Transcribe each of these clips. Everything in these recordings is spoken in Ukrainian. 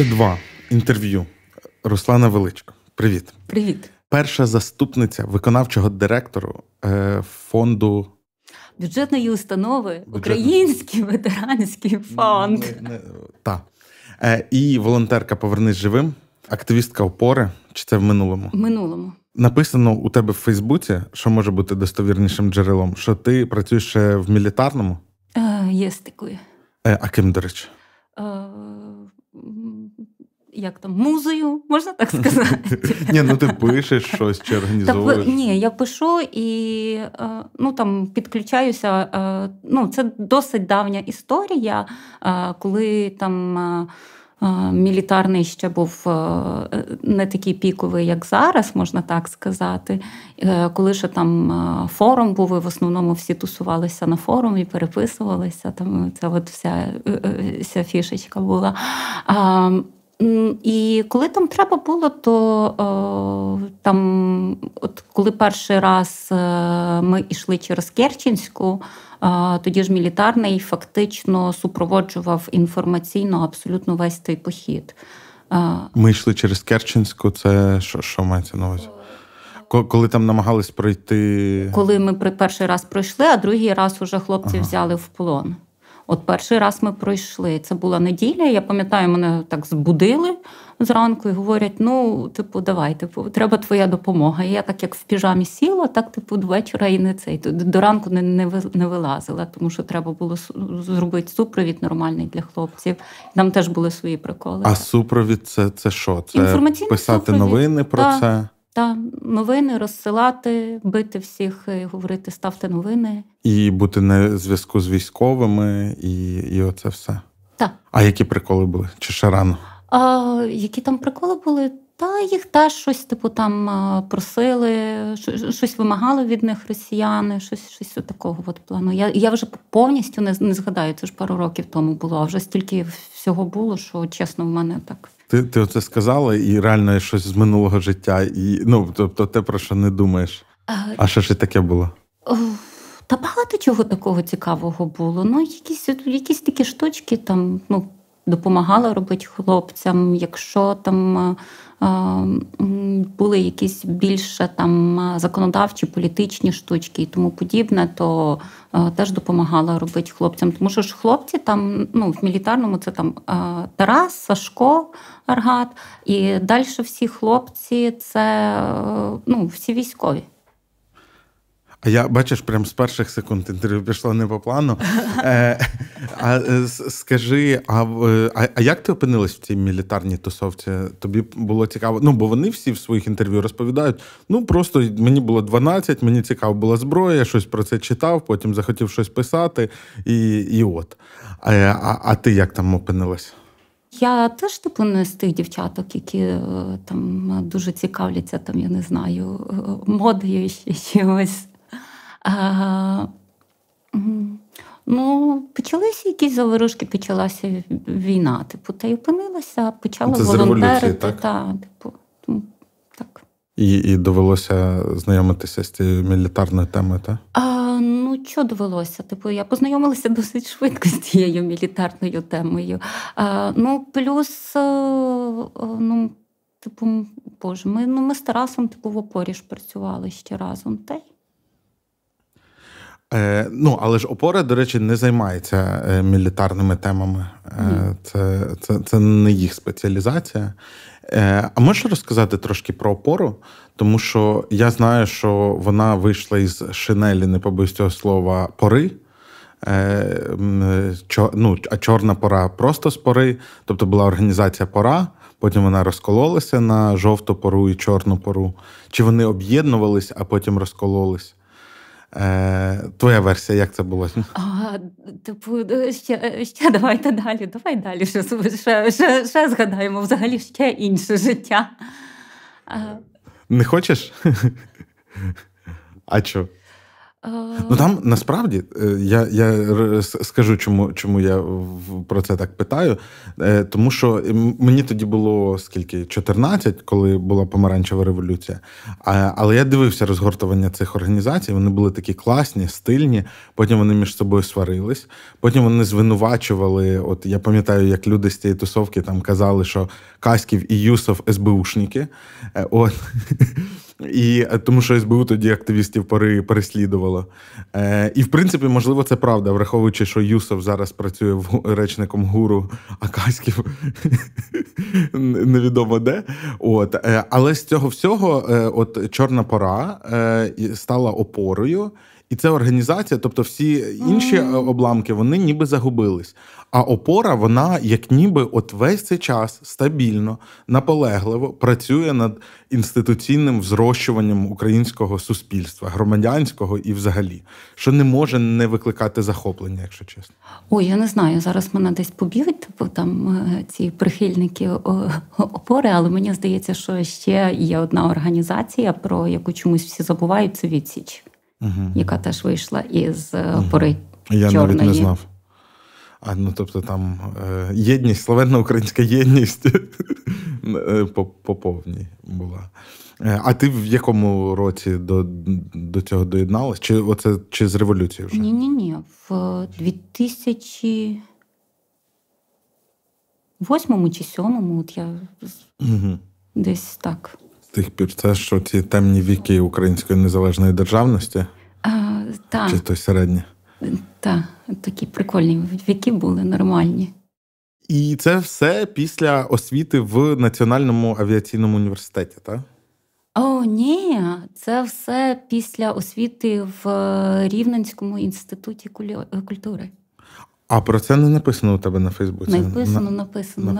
Перші два інтерв'ю Руслана Величко. Привіт. Привіт. Перша заступниця виконавчого директору е, фонду бюджетної установи Бюджетно. Український ветеранський фонд. Так. Е, і волонтерка Повернись живим, активістка опори. Чи це в минулому? В минулому. Написано у тебе в Фейсбуці, що може бути достовірнішим джерелом, що ти працюєш е, в мілітарному? Є е, такою. Е, а ким, до речі? Е, як там музою, можна так сказати? Ні, ну ти пишеш щось чи організовуєш? Ні, я пишу і е, ну там підключаюся. Е, ну, це досить давня історія, е, коли там. Мілітарний ще був не такий піковий, як зараз, можна так сказати. Коли ще там форум був, і в основному всі тусувалися на форумі, переписувалися. Там ця от вся, вся фішечка була. І коли там треба було, то е, там, от коли перший раз е, ми йшли через Керченську, е, тоді ж мілітарний фактично супроводжував інформаційно абсолютно весь цей похід. Ми йшли через Керченську, це що, що мається на увазі? Коли там намагались пройти, коли ми перший раз пройшли, а другий раз уже хлопці ага. взяли в полон. От перший раз ми пройшли. Це була неділя. Я пам'ятаю, мене так збудили зранку і говорять: ну, типу, давай, типу, треба твоя допомога. І я так як в піжамі сіла, так типу до вечора і не цей до ранку не не, не вилазила, тому що треба було зробити супровід нормальний для хлопців. Нам теж були свої приколи. А супровід це це що? Це писати супровід. новини про Та. це. Та новини розсилати, бити всіх, і говорити ставте новини. І бути на зв'язку з військовими, і і оце все. Так. А які приколи були? Чи ще рано? А, Які там приколи були? Та їх теж щось типу там просили, щось вимагали від них росіяни, щось щось такого от плану. Я я вже повністю не не згадаю, це ж пару років тому було, а вже стільки всього було, що чесно, в мене так. Ти ти оце сказала, і реально щось з минулого життя, і ну тобто те, про що не думаєш. А, а що ж і таке було? та багато чого такого цікавого було. Ну, якісь якісь такі штучки там ну, допомагала робити хлопцям, якщо там були якісь більше там законодавчі, політичні штучки і тому подібне, то е, теж допомагала робити хлопцям. Тому що ж хлопці там ну, в мілітарному це там е, Тарас, Сашко, Аргат, і далі всі хлопці це е, ну, всі військові. А я бачиш, прям з перших секунд інтерв'ю пішло не по плану. Е, А е, скажи, а а, як ти опинилась в цій мілітарній тусовці? Тобі було цікаво? Ну бо вони всі в своїх інтерв'ю розповідають. Ну просто мені було 12, мені цікаво була зброя, щось про це читав, потім захотів щось писати, і і от. А, е, а, а ти як там опинилась? Я теж типу не з тих дівчаток, які е, там дуже цікавляться, там я не знаю, модою ще чогось. А, Ну, почалися якісь заворушки, почалася війна, типу, та й опинилася, почала Це волонтерити. Так? Та, типу, ну, так. І і довелося знайомитися з цією мілітарною темою, так? А, Ну, що довелося? Типу, я познайомилася досить швидко з цією мілітарною темою. А, Ну, плюс, е, е, ну, типу, боже, ми ну, ми з Тарасом типу, в опорі ж працювали ще разом. Та й Е, Ну, але ж опора, до речі, не займається е, мілітарними темами. Е, Це це, це не їх спеціалізація. Е, А можеш розказати трошки про опору? Тому що я знаю, що вона вийшла із шинелі, не побоюсь цього слова, пори. Е, чор, ну, А чорна пора просто з пори. Тобто була організація пора. Потім вона розкололася на жовту пору і чорну пору. Чи вони об'єднувались, а потім розкололись? Е, Твоя версія, як це було? А, Типу, ще ще давайте далі. Давай далі. Ще, ще, ще, ще згадаємо взагалі ще інше життя. Не хочеш? А чого? Ну там е, насправді е, я я скажу, чому чому я про це так питаю. Е, тому що мені тоді було скільки 14, коли була помаранчева революція. А, Але я дивився розгортування цих організацій. Вони були такі класні, стильні. Потім вони між собою сварились. Потім вони звинувачували. От я пам'ятаю, як люди з цієї тусовки там казали, що Каськів і Юсов СБУшники. От. І е, тому що СБУ тоді активістів пори переслідувало. Е, І в принципі, можливо, це правда, враховуючи, що Юсов зараз працює в речником гуру Акаськів, невідомо де. От, е, Але з цього всього, е, от чорна пора е, стала опорою. І ця організація, тобто всі інші mm-hmm. обламки, вони ніби загубились. А опора, вона як ніби от весь цей час стабільно, наполегливо працює над інституційним взрощуванням українського суспільства, громадянського і взагалі, що не може не викликати захоплення, якщо чесно. Ой, я не знаю. Зараз мене десь поб'ють, бо типу, там е, ці прихильники опори, але мені здається, що ще є одна організація, про яку чомусь всі забувають це відсіч угу. яка теж вийшла із угу. пори Я чорної. навіть не знав. А ну тобто там е, єдність, словенна українська єдність е, по, повній була. Е, а ти в якому році до до цього доєдналась? Чи оце, чи з революції вже? Ні, ні, ні. В 2008 чи сьомому? от я угу. десь так тих пір це що ті темні віки української незалежної державності? А, та. Чи то середні? Так, такі прикольні віки були нормальні. І це все після освіти в Національному авіаційному університеті, так? О, ні, це все після освіти в е, Рівненському інституті культури. А про це не написано у тебе на Фейсбуці. Написано, написано, написано.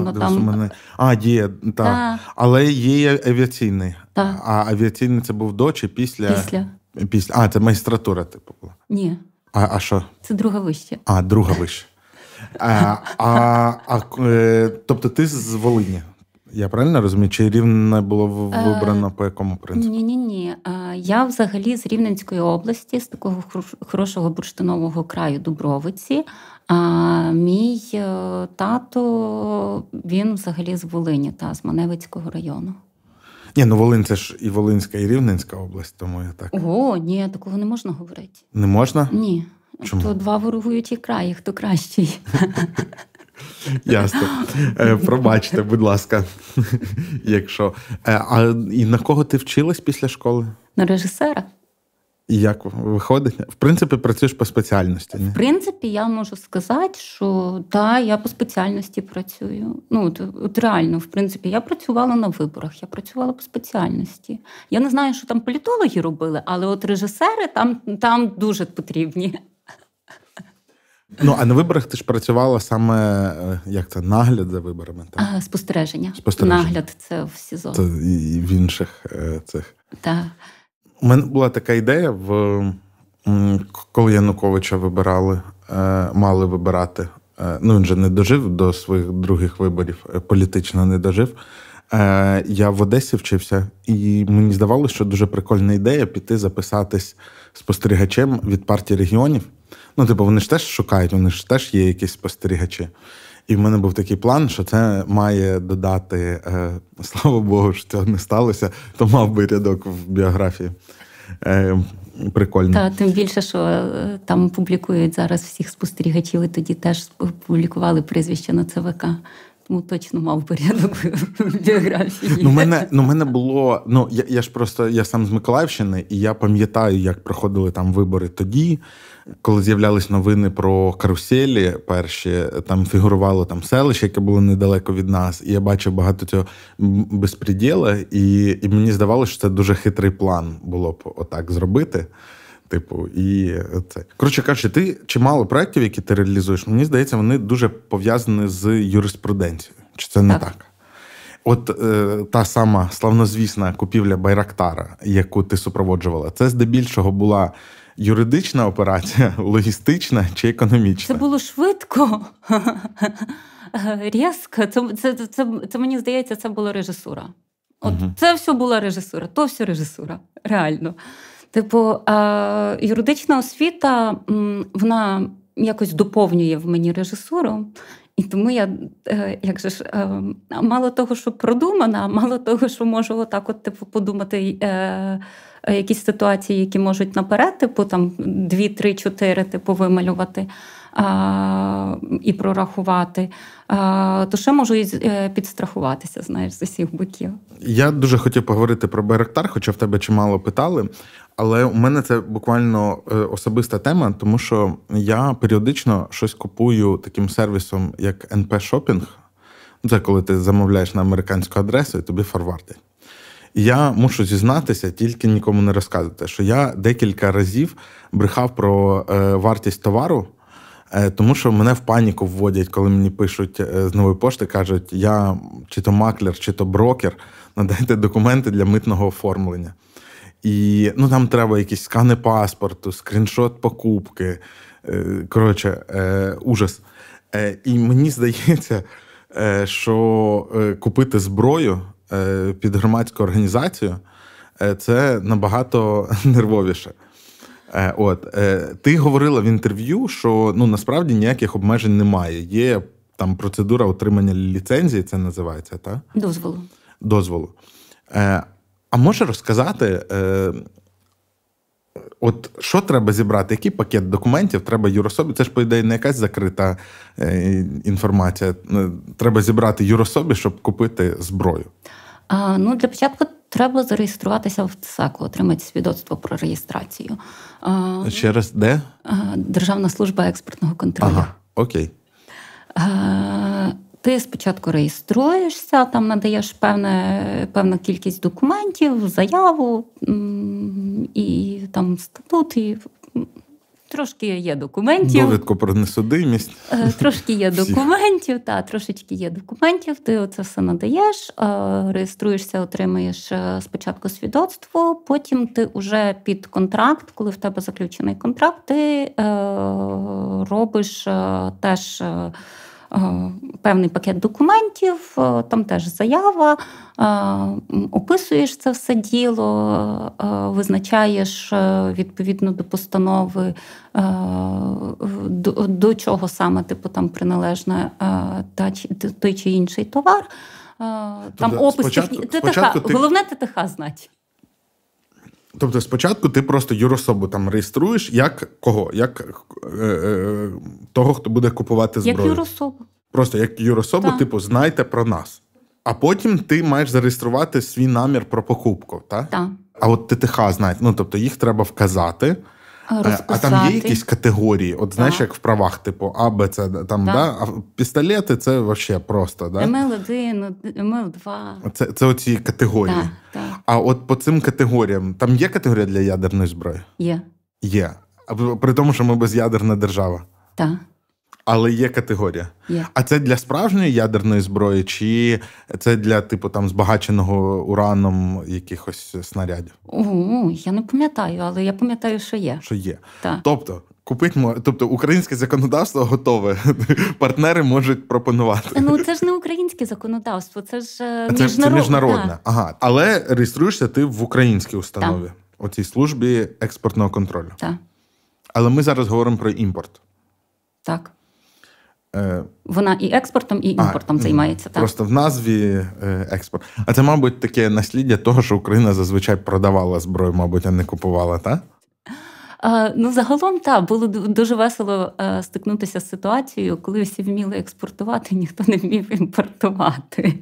написано там... мене... А, є, так. Да. Але є авіаційний. Да. А авіаційний це був до чи після? Після. Після. А, це магістратура, типу. була? Ні. А а що? Це друга вища. А, друга вища. А, а, а, е, Тобто ти з Волині? Я правильно розумію, чи рівне було е, вибрано по якому принципу? Ні, ні, ні. Е, я взагалі з Рівненської області, з такого хорошого бурштинового краю Дубровиці. А е, мій тато він взагалі з Волині та з Маневицького району. Ні, ну Волинь це ж і Волинська, і Рівненська область, тому я так. О, ні, такого не можна говорити. Не можна? Ні. Чому? То два ворогують і краї, хто кращий. Ясно. Е, пробачте, будь ласка, якщо. Е, а і на кого ти вчилась після школи? На режисера. І як виходить? В принципі, працюєш по спеціальності. Ні? В принципі, я можу сказати, що да, я по спеціальності працюю. Ну, от, от реально, в принципі, я працювала на виборах, я працювала по спеціальності. Я не знаю, що там політологи робили, але от режисери там, там дуже потрібні. Ну а на виборах ти ж працювала саме е, як це нагляд за виборами? Там а, спостереження. спостереження. Нагляд це в СІЗО. Це і в інших е, цих. Так. У мене була така ідея, в коли Януковича вибирали, е, мали вибирати. Ну він же не дожив до своїх других виборів, політично не дожив. Я в Одесі вчився, і мені здавалося, що дуже прикольна ідея піти записатись спостерігачем від партії регіонів. Ну, типу, вони ж теж шукають, вони ж теж є якісь спостерігачі. І в мене був такий план, що це має додати, е, слава Богу, що цього не сталося, то мав би рядок в біографії. Е, Прикольно. Та тим більше, що е, там публікують зараз всіх спостерігачів, і тоді теж публікували прізвище на ЦВК. Тому ну, точно мав порядок в біографії. Ну, мене ну, мене було. Ну я я ж просто я сам з Миколаївщини, і я пам'ятаю, як проходили там вибори тоді, коли з'являлись новини про каруселі. Перші там фігурувало там селище, яке було недалеко від нас, і я бачив багато цього безпреділа, і і мені здавалося, що це дуже хитрий план було б отак зробити. Типу, і це коротше кажучи, ти чимало проєктів, які ти реалізуєш, ну, мені здається, вони дуже пов'язані з юриспруденцією. Чи це не так? так? От е, та сама славнозвісна купівля Байрактара, яку ти супроводжувала, це здебільшого була юридична операція, логістична чи економічна? Це було швидко, різко. Це, це, це, це мені здається, це була режисура. От угу. це все була режисура, то все режисура, реально. Типу, е, юридична освіта вона якось доповнює в мені режисуру. І тому я е, як же ж, е, мало того, що продумана, мало того, що можу отак от типу подумати е, якісь ситуації, які можуть наперед, типу там дві, три, чотири типу вималювати а, і прорахувати, а, то ще можу і підстрахуватися, знаєш, з усіх боків. Я дуже хотів поговорити про Беректар, хоча в тебе чимало питали. Але у мене це буквально е, особиста тема, тому що я періодично щось купую таким сервісом, як NP Shopping. Це коли ти замовляєш на американську адресу і тобі фарвардять. Я мушу зізнатися, тільки нікому не розказувати, що я декілька разів брехав про е, вартість товару, е, тому що мене в паніку вводять, коли мені пишуть з нової пошти, кажуть, я чи то маклер, чи то брокер, надайте документи для митного оформлення. І ну, там треба якісь скани паспорту, скріншот покупки. Е, коротше, е, ужас. Е, і мені здається, що купити зброю під громадську організацію це набагато нервовіше. От ти говорила в інтерв'ю, що ну насправді ніяких обмежень немає. Є там процедура отримання ліцензії, це називається, так? Дозволу. Дозволу. А може розказати, е, от що треба зібрати, який пакет документів треба юрособі? Це ж, по ідеї, не якась закрита е, інформація. Е, треба зібрати юрособі, щоб купити зброю. А, Ну, Для початку треба зареєструватися в ЦСАКу, отримати свідоцтво про реєстрацію. Через де? Державна служба експортного контролю. Ага, Окей. Ти спочатку реєструєшся, там надаєш певне, певну кількість документів, заяву і там статут, і трошки є документів. Довідку про несудимість. Е, трошки є документів, та, трошечки є документів. Ти оце все надаєш, е, реєструєшся, отримуєш е, спочатку свідоцтво, потім ти вже під контракт, коли в тебе заключений контракт, ти робиш теж. Е, певний пакет документів, е, там теж заява, е, описуєш це все діло, визначаєш відповідно до постанови, до, чого саме типу там приналежна той чи інший товар. Там Туда. Тобто опис спочатку, техні... спочатку ТТХ. Ти... Головне ТТХ знати. Тобто, спочатку ти просто юрособу там реєструєш як кого? Як е, е, того, хто буде купувати зброю. Як юрособу. Просто як юрособу, так. типу, знайте про нас. А потім ти маєш зареєструвати свій намір про покупку, так? Так. А от ТТХ знає. ну тобто їх треба вказати. Розписати. Е, е, а там є якісь категорії, от знаєш, так. як в правах, типу А, Б, С, там так. да, а пістолети це вообще просто. да? МЛ-1, МЛ-2. Це це оці категорії. Так, так. А от по цим категоріям там є категорія для ядерної зброї? Є. Є. При тому, що ми безядерна держава. Так але є категорія. Yeah. А це для справжньої ядерної зброї, чи це для типу там збагаченого ураном якихось снарядів? О, я не пам'ятаю, але я пам'ятаю, що є. Що є. Так. Тобто. Купить тобто українське законодавство готове. Партнери можуть пропонувати. Ну це ж не українське законодавство, це ж міжнародне. Це, міжнародне. Да. Ага, але реєструєшся ти в українській установі у цій службі експортного контролю. Так. Але ми зараз говоримо про імпорт. Так. Е, вона і експортом, і імпортом а, займається. Так. Просто в назві е, експорт. А це, мабуть, таке насліддя того, що Україна зазвичай продавала зброю, мабуть, а не купувала, так? Ну, загалом, так, було дуже весело е, стикнутися з ситуацією, коли всі вміли експортувати, ніхто не вмів імпортувати.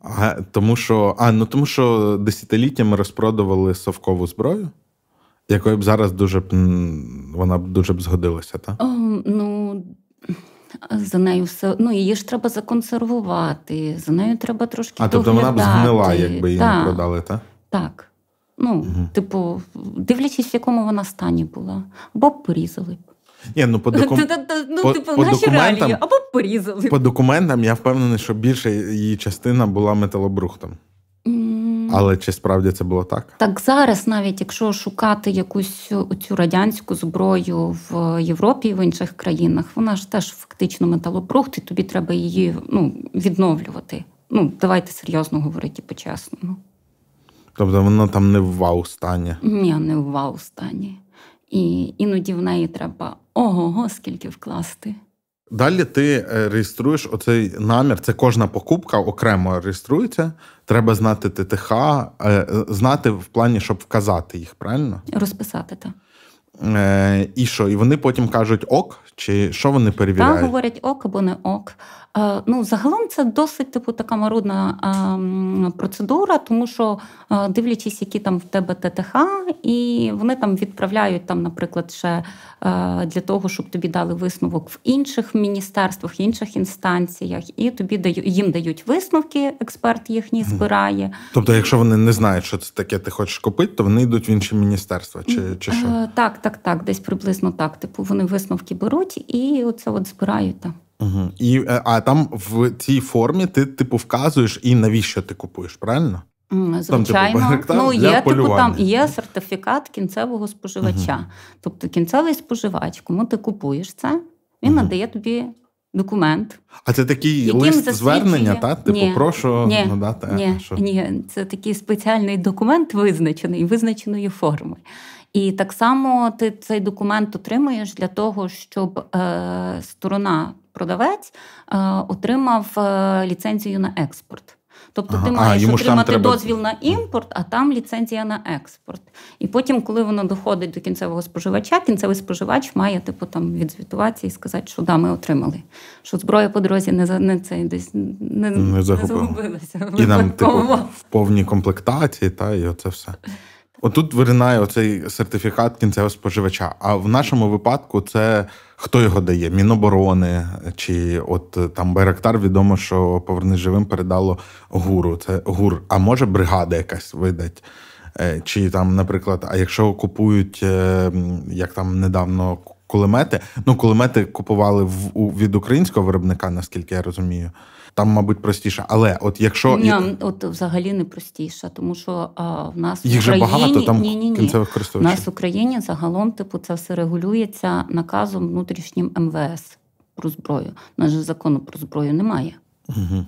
А, Тому що а, ну тому що десятиліттями розпродували совкову зброю, якою б зараз дуже вона б дуже б згодилася, так? Ем, ну... За нею все ну її ж треба законсервувати, за нею треба трошки. А тобто вона б згнила, якби її так. не продали, так? Так. Ну, угу. типу, дивлячись, в якому вона стані була, або порізали б. Ні, ну по докум... ну, по, типу, по наші документам, реалії, або порізали. По документам я впевнений, що більша її частина була металобрухтом. Але чи справді це було так? Так зараз, навіть якщо шукати якусь цю радянську зброю в Європі і в інших країнах, вона ж теж фактично металобрухт, і тобі треба її ну, відновлювати. Ну, давайте серйозно говорити по-чесному. Тобто вона там не в вау стані? Ні, не в вау стані. І іноді в неї треба ого, скільки вкласти. Далі ти е, реєструєш оцей намір. Це кожна покупка окремо реєструється. Треба знати ТТХ, е, знати в плані, щоб вказати їх, правильно? Розписати так. Е, і що? І вони потім кажуть ок, чи що вони перевіряють? Там говорять ок або не ок. Е, ну, Загалом це досить типу така марудна е, процедура, тому що е, дивлячись, які там в тебе ТТХ, і вони там відправляють, там, наприклад, ще е, для того, щоб тобі дали висновок в інших міністерствах, інших інстанціях, і тобі дають їм дають висновки, експерт їхні збирає. Тобто, якщо вони не знають, що це таке, ти хочеш купити, то вони йдуть в інші міністерства, чи чи що? Е, так, так, так, десь приблизно так. Типу вони висновки беруть беруть і оце от збирають там. Угу. І, е, А там в цій формі ти типу вказуєш і навіщо ти купуєш, правильно? Звичайно, там, типу, ну є типу, там є сертифікат кінцевого споживача. Угу. Тобто кінцевий споживач, кому ти купуєш це, він угу. надає тобі документ. А це такий лист засвідчує... звернення, та? Типу, ні, прошу ні, надати. Ні, що... ні, це такий спеціальний документ, визначений, визначеної форми. І так само ти цей документ отримуєш для того, щоб е, сторона продавець е, отримав е, ліцензію на експорт. Тобто ага, ти маєш ага, отримати треба... дозвіл на імпорт, а там ліцензія на експорт. І потім, коли воно доходить до кінцевого споживача, кінцевий споживач має типу там відзвітуватися і сказати, що да, ми отримали. Що зброя по дорозі не за не цей десь не, не, не загубилася. І нам типу, в повній комплектації, та й оце все. Отут виринає оцей сертифікат кінцевого споживача. А в нашому випадку це хто його дає? Міноборони чи от е, там Байрактар відомо, що поверне живим передало гуру. Це гур. А може бригада якась видать? Е, чи там, наприклад, а якщо купують, е, як там недавно кулемети. Ну, кулемети купували в у, від українського виробника, наскільки я розумію. Там, мабуть, простіше. Але от якщо Ні, от взагалі не простіше, тому що а, в нас їх в Україні... же багато там ні, ні, ні. кінцевих користувачів. У нас в Україні загалом типу це все регулюється наказом внутрішнім МВС про зброю. У нас же закону про зброю немає. Угу.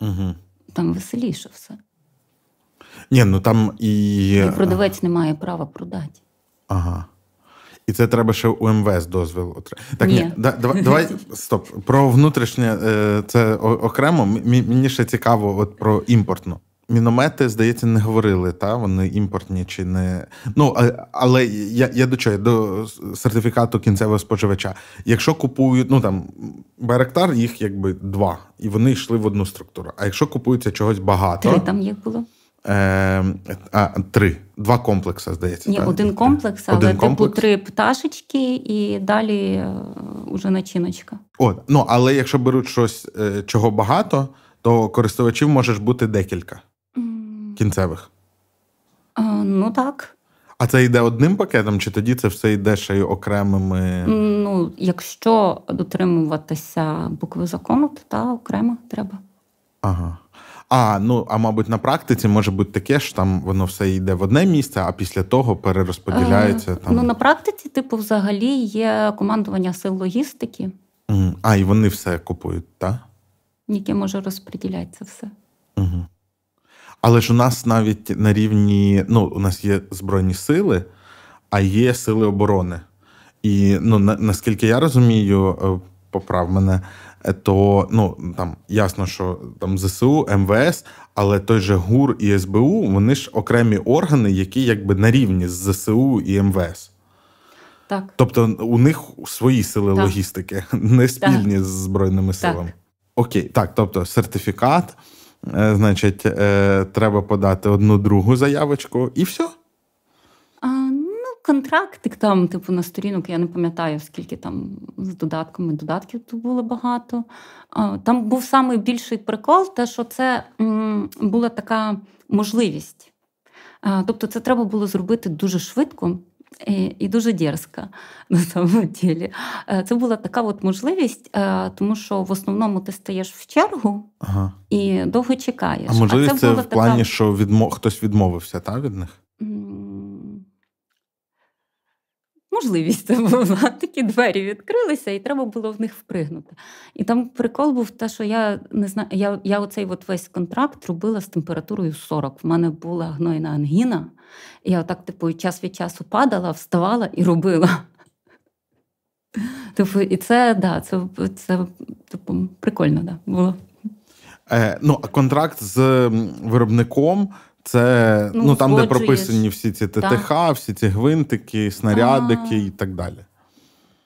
Угу. Там веселіше все. Ні, ну там І І продавець не має права продати. Ага. І це треба ще у МВС дозвіл отримати. Так, ні, ні да, давай, давай стоп. Про внутрішнє е, це окремо. Мені ще цікаво, от про імпортну. Міномети, здається, не говорили, та вони імпортні чи не. Ну, але я я до чого до сертифікату кінцевого споживача. Якщо купують, ну там Байрактар, їх якби два, і вони йшли в одну структуру. А якщо купується чогось багато. Три там їх було. Е, а, Три. Два комплекси, здається. Ні, так? один комплекс, один але типу, комплекс. типу три пташечки і далі е, уже начиночка. От, ну але якщо беруть щось, е, чого багато, то користувачів може бути декілька кінцевих. А, е, ну так. А це йде одним пакетом, чи тоді це все йде ще й окремими? Ну, якщо дотримуватися букви закону, то та окремо треба. Ага. А, ну а мабуть, на практиці може бути таке, що там воно все йде в одне місце, а після того перерозподіляється. Е, там. Ну на практиці, типу, взагалі є командування сил логістики. Угу. А, і вони все купують, так? Яке може розподілятися все. Угу. Але ж у нас навіть на рівні, ну, у нас є Збройні сили, а є сили оборони. І ну, на, наскільки я розумію, е, поправ мене, то ну там ясно, що там ЗСУ, МВС, але той же ГУР і СБУ вони ж окремі органи, які якби на рівні з ЗСУ і МВС. Так. Тобто у них свої сили так. логістики, не спільні так. з Збройними силами. Так. Окей, так, тобто сертифікат, е, значить, е, треба подати одну другу заявочку і все контрактик там, типу, на сторінок, я не пам'ятаю, скільки там з додатками додатків тут було багато. Там був самий більший прикол, те, що це була така можливість. Тобто, це треба було зробити дуже швидко. І дуже дерзка на самому ділі. Це була така от можливість, тому що в основному ти стаєш в чергу ага. і довго чекаєш. А можливість а це, це в плані, така... що відмо... хтось відмовився та, від них? Можливість це була. Такі двері відкрилися, і треба було в них впригнути. І там прикол був те, що я не знаю, я я оцей от весь контракт робила з температурою 40. В мене була гнойна ангіна. І я отак, типу, час від часу падала, вставала і робила. Типу, і це да, це, це типу, прикольно да, було. Е, Ну, а контракт з виробником. Це ну, ну там, де прописані всі ці ТТХ, так. всі ці гвинтики, снарядики і так далі.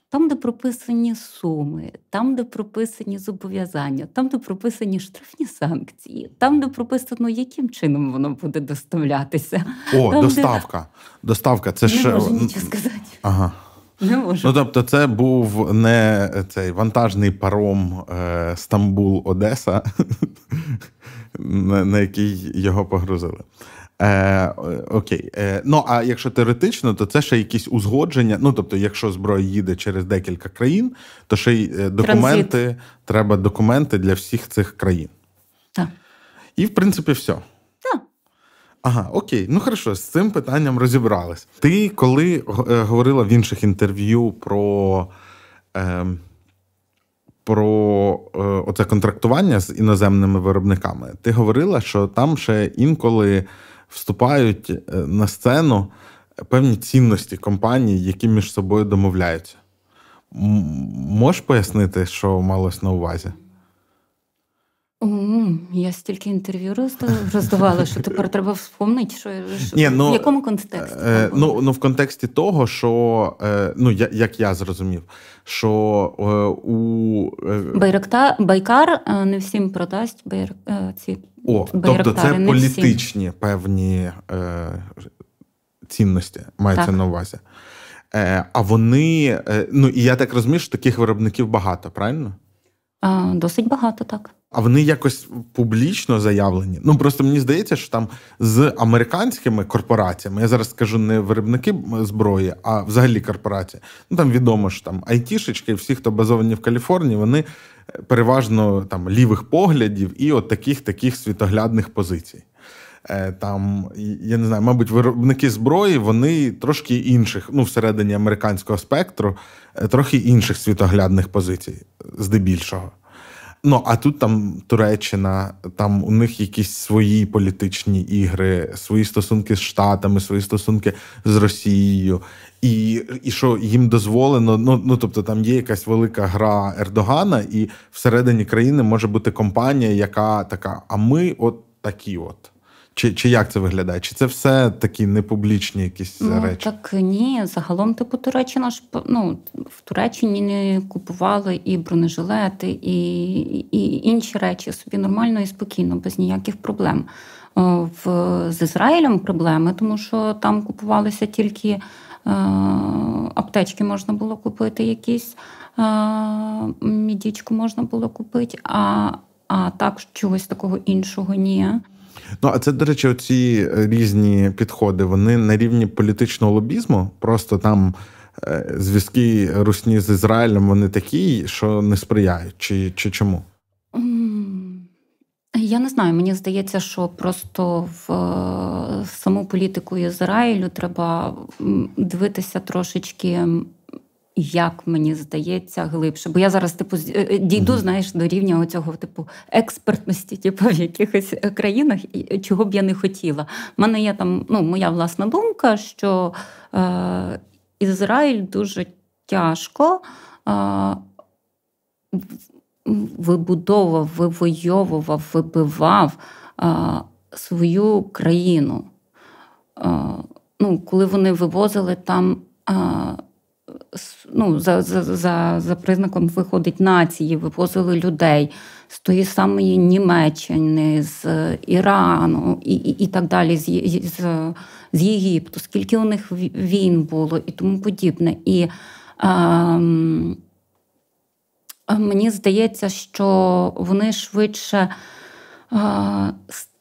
Там, де прописані суми, там, де прописані зобов'язання, там, де прописані штрафні санкції, там, де прописано, яким чином воно буде доставлятися. О, там, доставка. Де... Доставка, це не ж можу е, нічого сказати. Ага. Не можу. Ну, тобто, це був не цей вантажний паром е, Стамбул-Одеса на, на який його погрузили. Е, Окей, Е, ну а якщо теоретично, то це ще якісь узгодження. Ну тобто, якщо зброя їде через декілька країн, то ще й е, документи Транзит. треба документи для всіх цих країн. Так. І в принципі, все. Ага, окей. Ну хорошо, з цим питанням розібрались. Ти коли е, говорила в інших інтерв'ю про. Е, про е, оце контрактування з іноземними виробниками. Ти говорила, що там ще інколи вступають е, на сцену певні цінності компанії, які між собою домовляються. Можеш пояснити, що малось на увазі? Я стільки інтерв'ю роздавала, що тепер треба вспомнити, що, що Ні, ну, в якому контексті? Е, ну ну в контексті того, що е, ну я як я зрозумів, що е, у е, Байракта Байкар е, не всім продасть байр, е, ці О, тобто це політичні всім. певні цінності мається так. на увазі. А вони ну і я так розумію, що таких виробників багато, правильно? Досить багато так а вони якось публічно заявлені. Ну просто мені здається, що там з американськими корпораціями я зараз скажу не виробники зброї, а взагалі корпорації. Ну там відомо що там айтішечки, всі, хто базовані в Каліфорнії, вони е, переважно там лівих поглядів і от таких таких світоглядних позицій. Е, там я не знаю, мабуть, виробники зброї вони трошки інших, ну всередині американського спектру, е, трохи інших світоглядних позицій, здебільшого. Ну а тут там Туреччина, там у них якісь свої політичні ігри, свої стосунки з Штатами, свої стосунки з Росією, і і що їм дозволено. Ну ну тобто там є якась велика гра Ердогана, і всередині країни може бути компанія, яка така: а ми от такі, от. Чи чи як це виглядає? Чи це все такі непублічні якісь ну, речі? Так ні, загалом типу Туреччина ж ну, в Туреччині не купували і бронежилети, і, і інші речі собі нормально і спокійно, без ніяких проблем. В з Ізраїлем проблеми, тому що там купувалися тільки е, аптечки, можна було купити, якісь е, мідічку можна було купити. а а так чогось такого іншого ні. Ну а це, до речі, оці е, різні підходи. Вони на рівні політичного лобізму, просто там. Е, зв'язки русні з Ізраїлем вони такі, що не сприяють, чи чи чому? Я не знаю. Мені здається, що просто в е, саму політику Ізраїлю треба дивитися трошечки як мені здається, глибше. Бо я зараз типу е, е, дійду, mm-hmm. знаєш, до рівня цього типу експертності, типу в якихось е, країнах, чого б я не хотіла. У мене є там ну, моя власна думка, що е, Ізраїль дуже тяжко. Е, Вибудовував, вивойовував, вибивав а, свою країну. А, ну, Коли вони вивозили там а, ну, за за, за, за признаком виходить нації, вивозили людей з тої самої Німеччини, з Ірану і і, і так далі, з, з, з Єгипту, скільки у них війн було і тому подібне. І ем, Мені здається, що вони швидше. Е,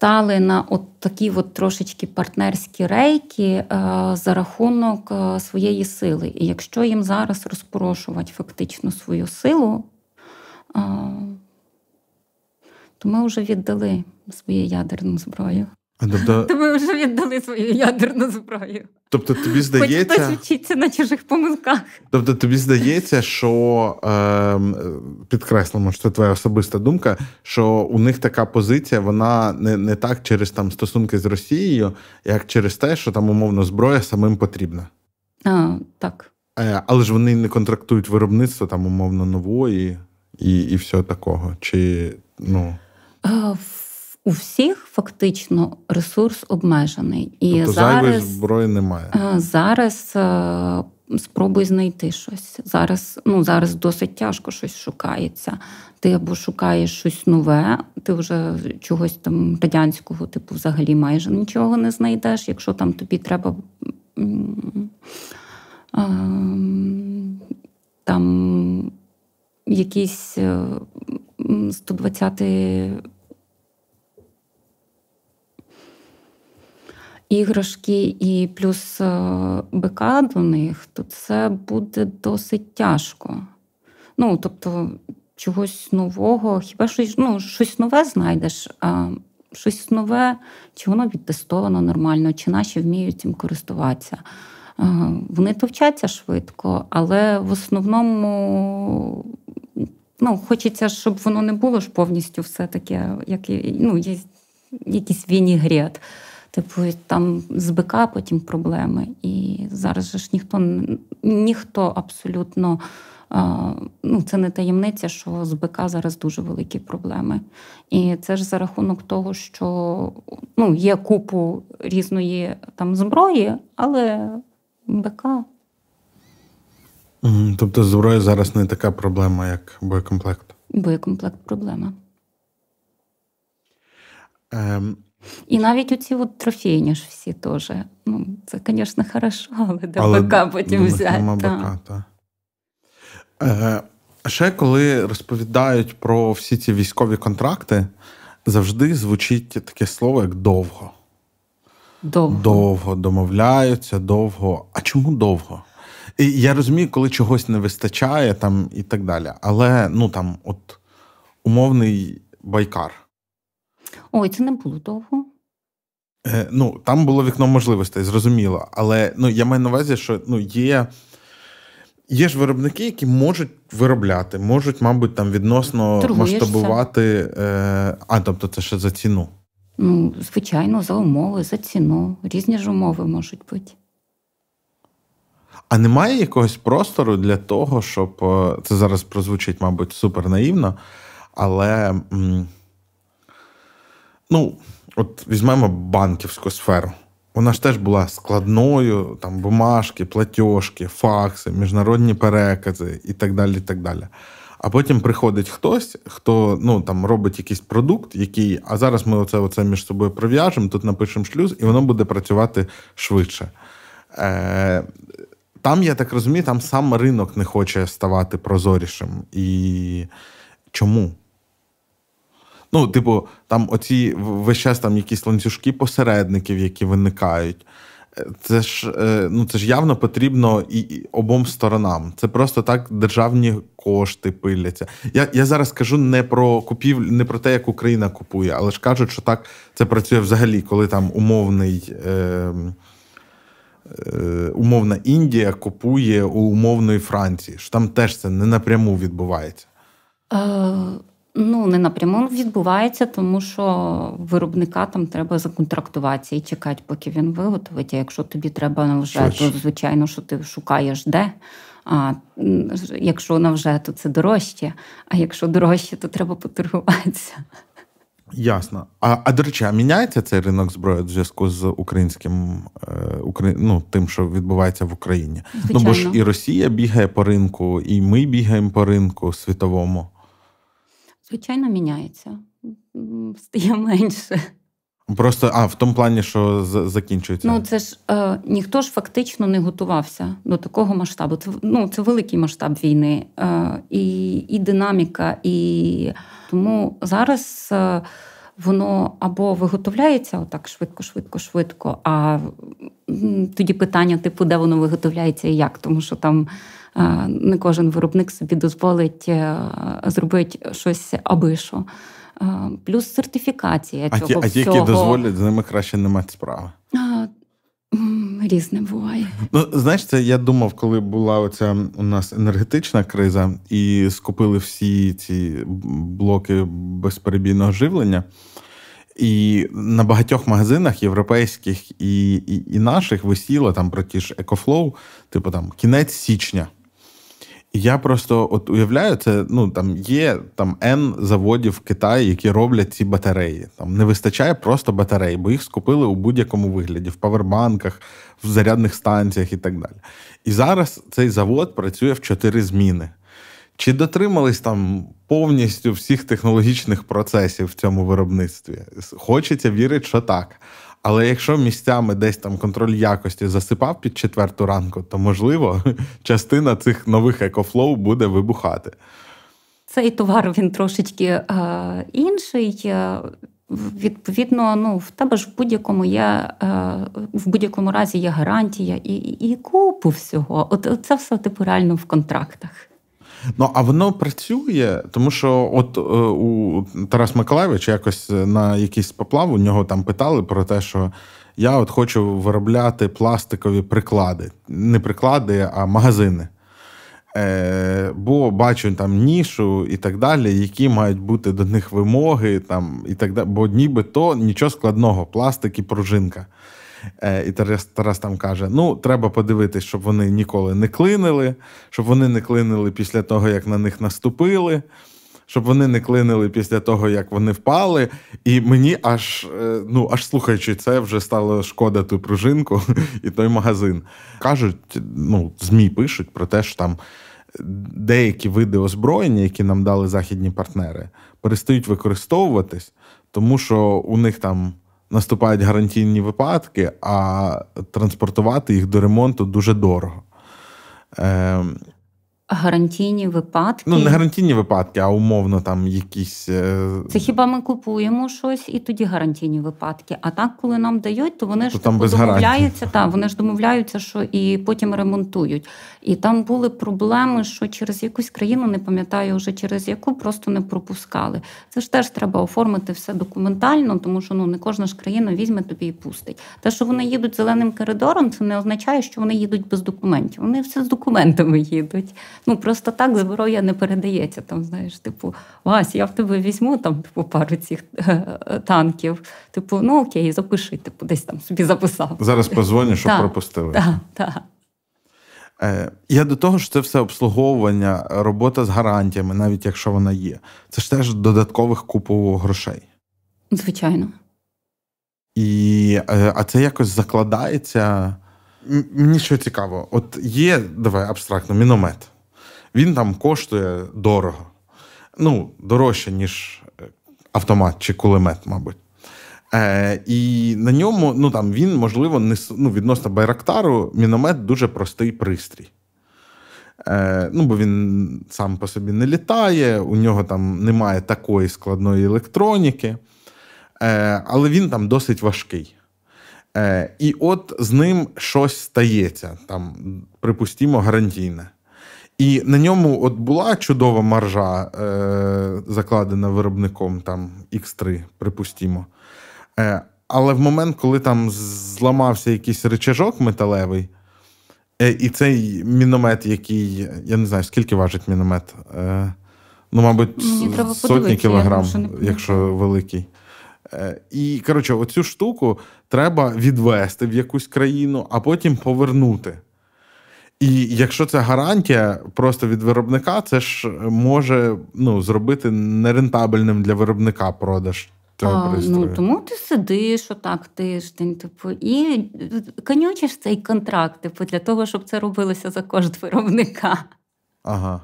стали на от такі от трошечки партнерські рейки е, за рахунок е, своєї сили. І якщо їм зараз розпорошувати фактично свою силу, е, то ми вже віддали свою ядерну зброю. Тобто... То вже віддали свою ядерну зброю. Тобто тобі здається... Хоч хтось вчиться на чужих помилках. Тобто тобі здається, що е, підкреслимо, що це твоя особиста думка, що у них така позиція, вона не не так через там стосунки з Росією, як через те, що там умовно зброя самим потрібна. А, Так. Е, але ж вони не контрактують виробництво там умовно нової і і, всього такого. Чи ну. А, е, у всіх фактично ресурс обмежений. І тобто зараз зайвої зброї немає. Е, зараз е, спробуй знайти щось. Зараз ну, зараз досить тяжко щось шукається. Ти або шукаєш щось нове, ти вже чогось там радянського, типу взагалі майже нічого не знайдеш, якщо там тобі треба. Ем, там якісь 120-й е, іграшки і плюс е, БК до них, то це буде досить тяжко. Ну, тобто, чогось нового, хіба щось ну, щось нове знайдеш, а щось нове, чи воно відтестовано нормально, чи наші вміють цим користуватися. Е, вони товчаться швидко, але в основному ну, хочеться, щоб воно не було ж повністю все таке, як ну, якийсь вінігрет. Типу, там з БК потім проблеми. І зараз ж ніхто ніхто абсолютно. Ну, це не таємниця, що з БК зараз дуже великі проблеми. І це ж за рахунок того, що ну, є купу різної там зброї, але БК. Тобто зброя зараз не така проблема, як боєкомплект? Боєкомплект проблема. Ем, і навіть оці от трофейні ж всі теж. Ну, Це, звісно, хорошо, але ДБК потім ну, взяти. Та. Та. Е, ще коли розповідають про всі ці військові контракти, завжди звучить таке слово, як довго. Довго Довго домовляються, довго. А чому довго? І Я розумію, коли чогось не вистачає там і так далі. Але ну там, от умовний байкар. Ой, це не було довго. Е, Ну, там було вікно можливостей, зрозуміло. Але ну, я маю на увазі, що ну, є. Є ж виробники, які можуть виробляти, можуть, мабуть, там відносно Торгуєшся. масштабувати. Е, А, тобто, це ще за ціну. Ну, звичайно, за умови, за ціну. Різні ж умови можуть бути. А немає якогось простору для того, щоб е, це зараз прозвучить, мабуть, супер наївно, але. М- Ну, от візьмемо банківську сферу. Вона ж теж була складною, там бумажки, платіжки, факси, міжнародні перекази і так далі. і так далі. А потім приходить хтось, хто ну там робить якийсь продукт, який а зараз ми оце оце між собою прив'яжемо, тут напишемо шлюз, і воно буде працювати швидше. Е, Там, я так розумію, там сам ринок не хоче ставати прозорішим. І чому? Ну, типу, там оці весь час там якісь ланцюжки посередників, які виникають. Е, це ж е, ну це ж явно потрібно і, і обом сторонам. Це просто так державні кошти пиляться. Я я зараз кажу не про купівлю, не про те, як Україна купує, але ж кажуть, що так це працює взагалі, коли там умовний. Е, е, умовна Індія купує у умовної Франції. що Там теж це не напряму відбувається. Е, Ну, не напряму відбувається, тому що виробника там треба законтрактуватися і чекати, поки він виготовить. А Якщо тобі треба навже, то звичайно, що ти шукаєш де. А якщо навже, то це дорожче. А якщо дорожче, то треба поторгуватися. Ясно. А а до речі, а міняється цей ринок зброї в зв'язку з українським е, ну, тим, що відбувається в Україні? Звичайно. Ну бо ж і Росія бігає по ринку, і ми бігаємо по ринку світовому звичайно, міняється. Стає менше. Просто а в тому плані, що закінчується. Ну це ж е, ніхто ж фактично не готувався до такого масштабу. Це ну це великий масштаб війни е, і і динаміка, і тому зараз е, воно або виготовляється отак швидко, швидко, швидко. А тоді питання, типу, де воно виготовляється і як, тому що там не кожен виробник собі дозволить е, зробити щось аби що. Плюс сертифікація цього а ті, всього. ті, які дозволять, з ними краще не мати справи. Різне буває. Ну, знаєш, це я думав, коли була оця у нас енергетична криза, і скупили всі ці блоки безперебійного живлення. І на багатьох магазинах європейських і і, і наших висіло там про ті ж екофлоу, типу там кінець січня. Я просто от уявляю, це ну там є там N заводів в Китаї, які роблять ці батареї. Там не вистачає просто батарей, бо їх скупили у будь-якому вигляді в павербанках, в зарядних станціях і так далі. І зараз цей завод працює в чотири зміни. Чи дотримались там повністю всіх технологічних процесів в цьому виробництві? Хочеться вірити, що так. Але якщо місцями десь там контроль якості засипав під четверту ранку, то можливо частина цих нових екофлоу буде вибухати. Цей товар він трошечки е, інший. Е, відповідно, ну в тебе ж в будь-якому є е, в будь-якому разі є гарантія і і, і купу всього. От це все типу реально в контрактах. Ну а воно працює, тому що от е, у Тарас Миколаєвич якось е, на якийсь поплав у нього там питали про те, що я от хочу виробляти пластикові приклади, не приклади, а магазини. Е, Бо бачу там нішу і так далі, які мають бути до них вимоги, там і так далі. Бо нібито нічого складного, пластик і пружинка. Е, і Тарас Тарас там каже: ну, треба подивитись, щоб вони ніколи не клинили, щоб вони не клинили після того, як на них наступили, щоб вони не клинили після того, як вони впали. І мені аж е, ну, аж слухаючи це, вже стало шкода ту пружинку і той магазин. Кажуть, ну, ЗМІ пишуть про те, що там. Деякі види озброєння, які нам дали західні партнери, перестають використовуватись, тому що у них там наступають гарантійні випадки, а транспортувати їх до ремонту дуже дорого. Ем, Гарантійні випадки. Ну, не гарантійні випадки, а умовно там якісь. Е, це хіба ми купуємо щось і тоді гарантійні випадки. А так, коли нам дають, то вони ну, то ж там домовляються, та, вони ж домовляються, що і потім ремонтують. І там були проблеми, що через якусь країну, не пам'ятаю вже через яку, просто не пропускали. Це ж теж треба оформити все документально, тому що ну не кожна ж країна візьме тобі і пустить. Те, що вони їдуть зеленим коридором, це не означає, що вони їдуть без документів. Вони все з документами їдуть. Ну просто так зброя не передається. Там, знаєш, типу, Вась, я в тебе візьму там типу, пару цих е, е, танків. Типу, ну окей, запиши, типу, десь там собі записав. Зараз позвоню, щоб пропустили. Так, так. Е, я до того що це все обслуговування, робота з гарантіями, навіть якщо вона є. Це ж теж додаткових купу грошей. Звичайно. І, А це якось закладається. Мені що цікаво, от є, давай абстрактно, міномет він там коштує дорого. Ну, дорожче, ніж е, автомат чи кулемет, мабуть. Е, І на ньому, ну там він, можливо, не ну, відносно Байрактару, міномет дуже простий пристрій. Е, Ну, бо він сам по собі не літає, у нього там немає такої складної електроніки, е, але він там досить важкий. Е, І от з ним щось стається, там, припустімо, гарантійне. І на ньому от була чудова маржа, е, закладена виробником там X3, припустімо. Е, Але в момент, коли там зламався якийсь речажок металевий, е, і цей міномет, який я не знаю, скільки важить міномет. Е, Ну, мабуть, сотні кілограм, якщо великий. Е, і коротше, оцю штуку треба відвести в якусь країну, а потім повернути. І якщо це гарантія просто від виробника, це ж може ну, зробити нерентабельним для виробника продаж. цього ну, пристрою. Ну тому ти сидиш отак тиждень, типу, і конючиш цей контракт, типу, для того, щоб це робилося за кошт виробника. Ага.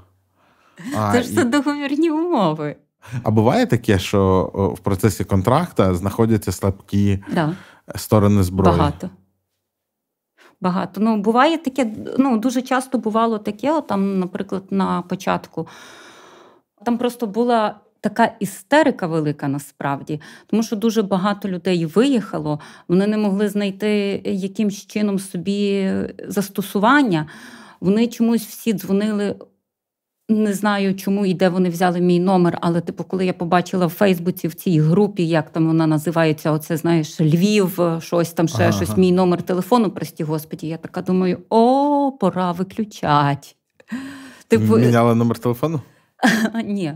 А, Це ж це договірні умови. А буває таке, що в процесі контракта знаходяться слабкі да. сторони зброї. Багато багато. Ну, Буває таке, ну дуже часто бувало таке, там, наприклад, на початку там просто була. Така істерика велика насправді, тому що дуже багато людей виїхало, вони не могли знайти якимсь чином собі е, застосування. Вони чомусь всі дзвонили не знаю, чому і де вони взяли мій номер, але типу, коли я побачила в Фейсбуці в цій групі, як там вона називається, оце знаєш, Львів, е, щось там ще ага. щось. Мій номер телефону, прості господі. Я така думаю, о, пора виключать. Типу... Міняла е, номер телефону? Ні.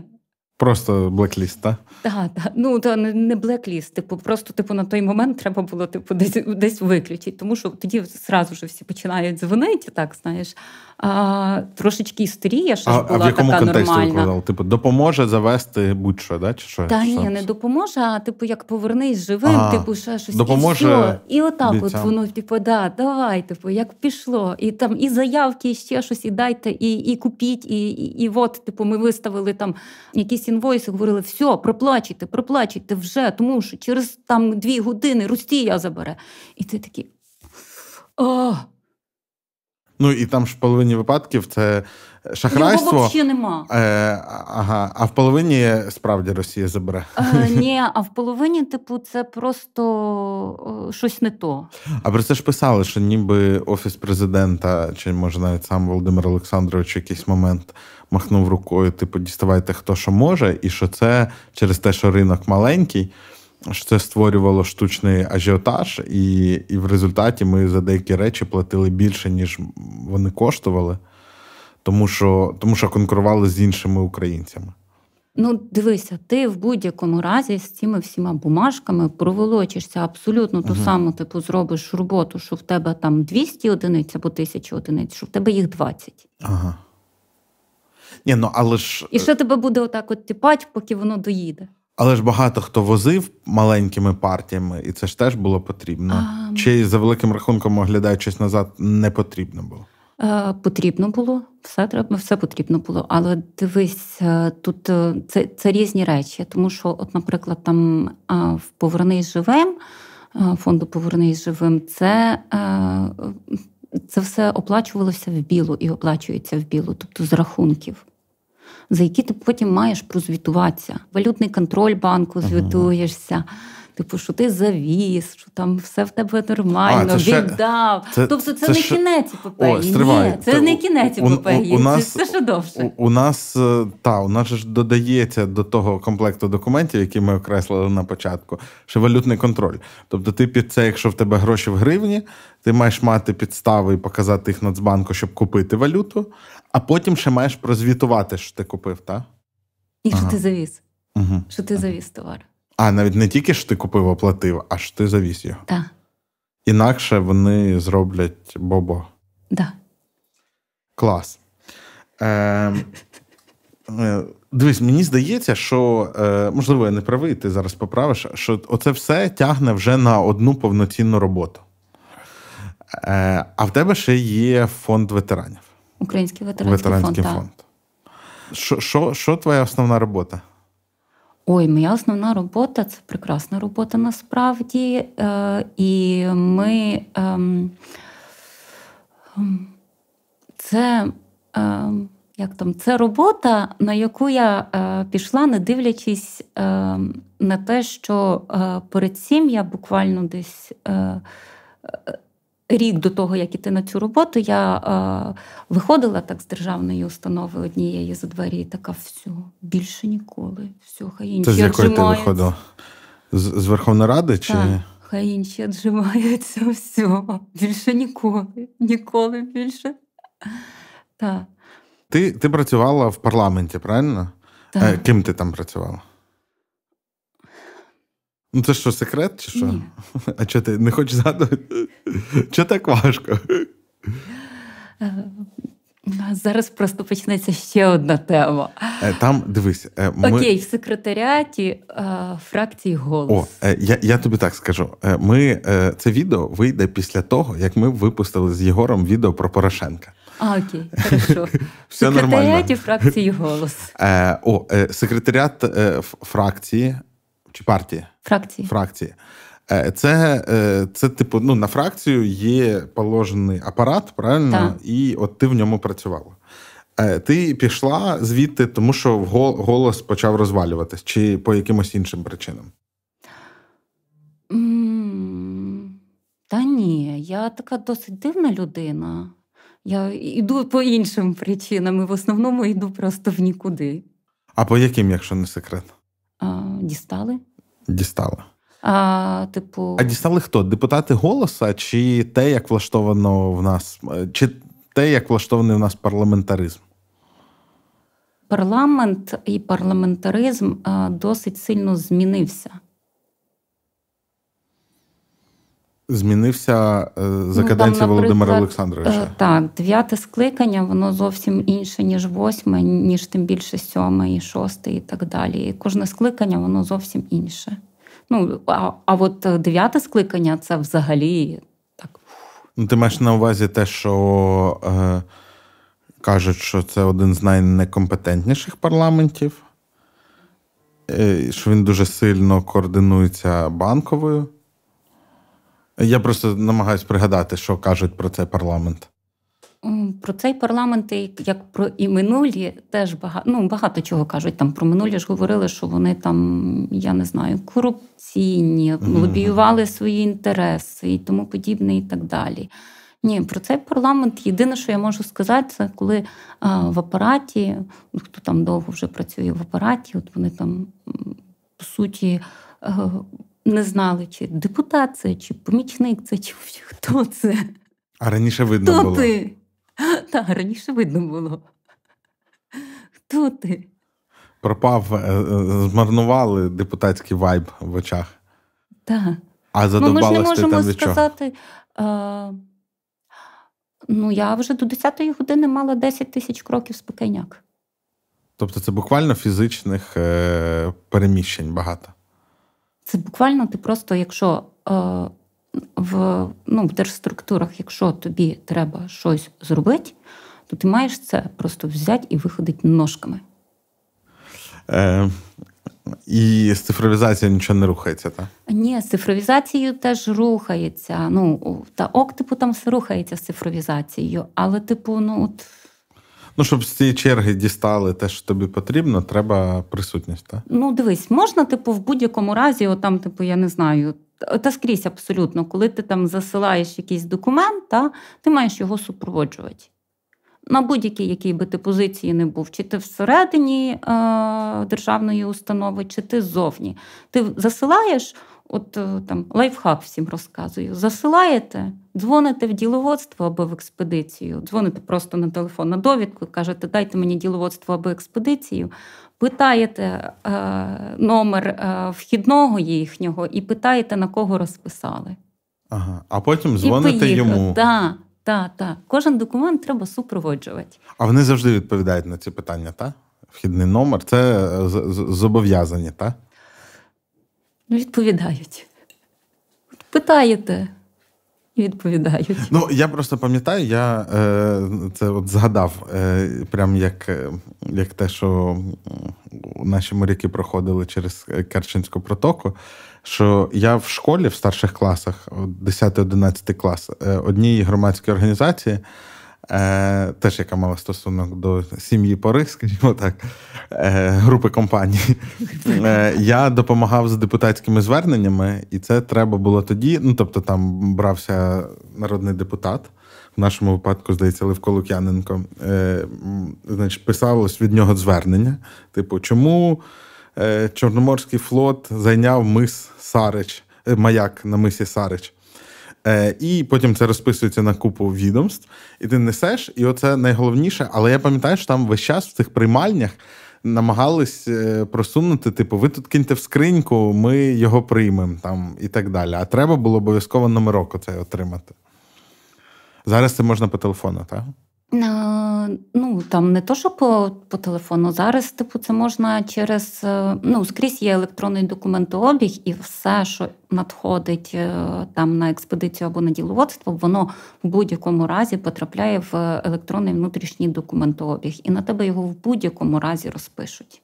Просто блекліст, так? Так, так. Ну та не блекліст. Типу, просто типу на той момент треба було типу десь десь виключити, тому що тоді зразу ж всі починають дзвонити, так знаєш а, трошечки історія. що а, ж була а в якому така нормальна. Типу, допоможе завести будь-що, да? чи що? Та ні, не допоможе, а типу як повернись живим, а, типу ще щось допоможе. І, і отак, от воно типу, да, давай, типу, як пішло, і там і заявки, і ще щось, і дайте, і і купіть, і, і і, от, типу, ми виставили там якісь інвойси, говорили, все, проплачуйте, проплачуйте вже, тому що через там дві години Росія забере. І ти такий. О, Ну і там ж в половині випадків це шахрайство. Його взагалі нема. Е, ага, а в половині справді Росія забере. Е, Ні, а в половині, типу, це просто е, щось не то. А про це ж писали, що ніби офіс президента, чи може навіть сам Володимир Олександрович, якийсь момент махнув рукою, типу, діставайте хто що може, і що це через те, що ринок маленький що це створювало штучний ажіотаж, і і в результаті ми за деякі речі платили більше, ніж вони коштували, тому що, тому що конкурували з іншими українцями. Ну, дивися, ти в будь-якому разі з цими всіма бумажками проволочишся абсолютно ту uh саму типу зробиш роботу, що в тебе там 200 одиниць або 1000 одиниць, що в тебе їх 20. Ага. Ні, ну, але ж... І е, ще тебе буде отак от тіпать, поки воно доїде. Але ж багато хто возив маленькими партіями, і це ж теж було потрібно. А... Чи за великим рахунком, оглядаючись назад, не потрібно було? Е, Потрібно було, все треба, все потрібно було. Але дивись, е, тут е, це це різні речі, тому що, от, наприклад, там е, в поверни живим фонду «Повернись живим, це. це все оплачувалося в білу і оплачується в білу, тобто з рахунків за які ти потім маєш прозвітуватися. Валютний контроль банку звітуєшся типу, що ти завіс, що там все в тебе нормально, а, це віддав. Ще... Це, тобто це, це не ще... кінець епопеї. Ні, це, це не кінець епопеї. У, у, у нас, це ще довше. У, у нас е, та у нас ж додається до того комплекту документів, які ми окреслили на початку, ще валютний контроль. Тобто, ти під це, якщо в тебе гроші в гривні, ти маєш мати підстави і показати їх Нацбанку, щоб купити валюту, а потім ще маєш прозвітувати, що ти купив, так? І що ти завіз. Угу. Що ти завіз товар? А, навіть не тільки ж ти купив, оплатив, а ж ти завіз його. Так. Да. Інакше вони зроблять бобо. Так. Да. Клас. Ем, е, Дивись, мені здається, що е, можливо, я не правий, ти зараз поправиш, що оце все тягне вже на одну повноцінну роботу. Е, А в тебе ще є фонд ветеранів. Український ветеранський, ветеранський фонд. фонд. Що, що, Що твоя основна робота? Ой, моя основна робота це прекрасна робота насправді. Е, І ми е, це е, як там, це робота, на яку я е, пішла, не дивлячись на те, що е, перед цим я буквально десь е, е, рік до того, як іти на цю роботу, я е, виходила так з державної установи однієї за двері, і така все, більше ніколи. все, хай інші Це з якої ти виходила? З, з Верховної Ради? чи? Так. Хай інші віджимаються, все. Більше ніколи, ніколи більше. Так. Ти ти працювала в парламенті, правильно? Так. Е, ким ти там працювала? Ну, це що, секрет, чи що? Ні. А чого ти не хочеш згадувати? Чого так важко? Е, зараз просто почнеться ще одна тема. Е, там дивись, е, ми... окей, в секретаріаті фракції голос. О, я я тобі так скажу. Ми це відео вийде після того, як ми випустили з Єгором відео про Порошенка. А, окей, хорошо. В секретаріаті фракції голос. О, секретаріат фракції чи партії? Фракції. Фракції. Е, це, е, це, типу, ну, на фракцію є положений апарат, правильно? Так. І от ти в ньому працювала. Е, ти пішла звідти, тому що голос почав розвалюватись, чи по якимось іншим причинам? Та ні, я така досить дивна людина. Я йду по іншим причинам і в основному йду просто в нікуди. А по яким, якщо не секрет? а, дістали. Дістали. А, типу... а дістали хто? Депутати голоса, чи те, як влаштовано в нас, е, чи те, як влаштований в нас парламентаризм? Парламент і парламентаризм е, досить сильно змінився. змінився е, за ну, каденції Володимира Олександровича? Е, так, дев'яте скликання, воно зовсім інше, ніж восьме, ніж тим більше сьоме і шосте, і так далі. І Кожне скликання, воно зовсім інше. Ну, а, а от е, дев'яте скликання це взагалі так. Ну, ти маєш на увазі те, що е, кажуть, що це один з найнекомпетентніших парламентів, що він дуже сильно координується банковою. Я просто намагаюся пригадати, що кажуть про цей парламент. Про цей парламент, як про і минулі, теж багато ну, багато чого кажуть. Там про минулі ж говорили, що вони там, я не знаю, корупційні, лобіювали свої інтереси і тому подібне, і так далі. Ні, про цей парламент єдине, що я можу сказати, це коли а, в апараті, ну, хто там довго вже працює в апараті, от вони там по суті. А, е, не знали, чи депутат це, чи помічник це, чи хто це. А раніше видно хто було. ти? Так, раніше видно було. Хто ти? Пропав, е, е, змарнували депутатський вайб в очах. Так. А задобалась ну, ми ти там від сказати. А... Е, ну, я вже до 10-ї години мала 10 тисяч кроків спокійняк. Тобто це буквально фізичних е- переміщень багато. Це буквально ти просто, якщо е, в ну, в держструктурах, якщо тобі треба щось зробити, то ти маєш це просто взяти і виходити ножками. Е, І з цифровізацією нічого не рухається, так? Ні, з цифровізацією теж рухається. Ну, Та ок, типу, там все рухається з цифровізацією, але, типу, ну от. Ну, щоб з цієї черги дістали те, що тобі потрібно, треба присутність. так? Ну, дивись, можна, типу, в будь-якому разі, отам, типу, я не знаю. Та скрізь абсолютно, коли ти там засилаєш якийсь документ, та, ти маєш його супроводжувати. На будь-якій який би ти позиції не був, чи ти всередині е, державної установи, чи ти ззовні. Ти засилаєш От е, там лайфхак всім розказую. Засилаєте, дзвоните в діловодство або в експедицію, дзвоните просто на телефон на довідку, кажете, дайте мені діловодство або експедицію, питаєте е, номер е, вхідного їхнього і питаєте, на кого розписали. Ага, А потім дзвоните йому. Да, да, да. Кожен документ треба супроводжувати. А вони завжди відповідають на ці питання, так? Вхідний номер, це е, зобов'язання, так? Ну, відповідають. питаєте. І відповідають. Ну, я просто пам'ятаю, я е, це от згадав, е, прям як е, як те, що наші моряки проходили через е, Керченську протоку, що я в школі в старших класах, 10-11 клас, е, одній громадській організації е, теж яка мала стосунок до сім'ї Порих, скажімо так, е, групи компаній. Е, Я допомагав з депутатськими зверненнями, і це треба було тоді. Ну, тобто, там брався народний депутат. В нашому випадку, здається, Левко Лук'яненко е, значить, писалось від нього звернення. Типу, чому е, Чорноморський флот зайняв мис Сарич, е, маяк на мисі Сарич? Е, І потім це розписується на купу відомств, і ти несеш. І оце найголовніше. Але я пам'ятаю, що там весь час в цих приймальнях намагались е, просунути, типу, ви тут киньте в скриньку, ми його приймемо там і так далі. А треба було обов'язково номерок оцей отримати. Зараз це можна по телефону, так? Ну там не то, що по по телефону. Зараз, типу, це можна через е, ну скрізь є електронний документообіг, і все, що надходить е, там на експедицію або на діловодство, воно в будь-якому разі потрапляє в електронний внутрішній документообіг, і на тебе його в будь-якому разі розпишуть.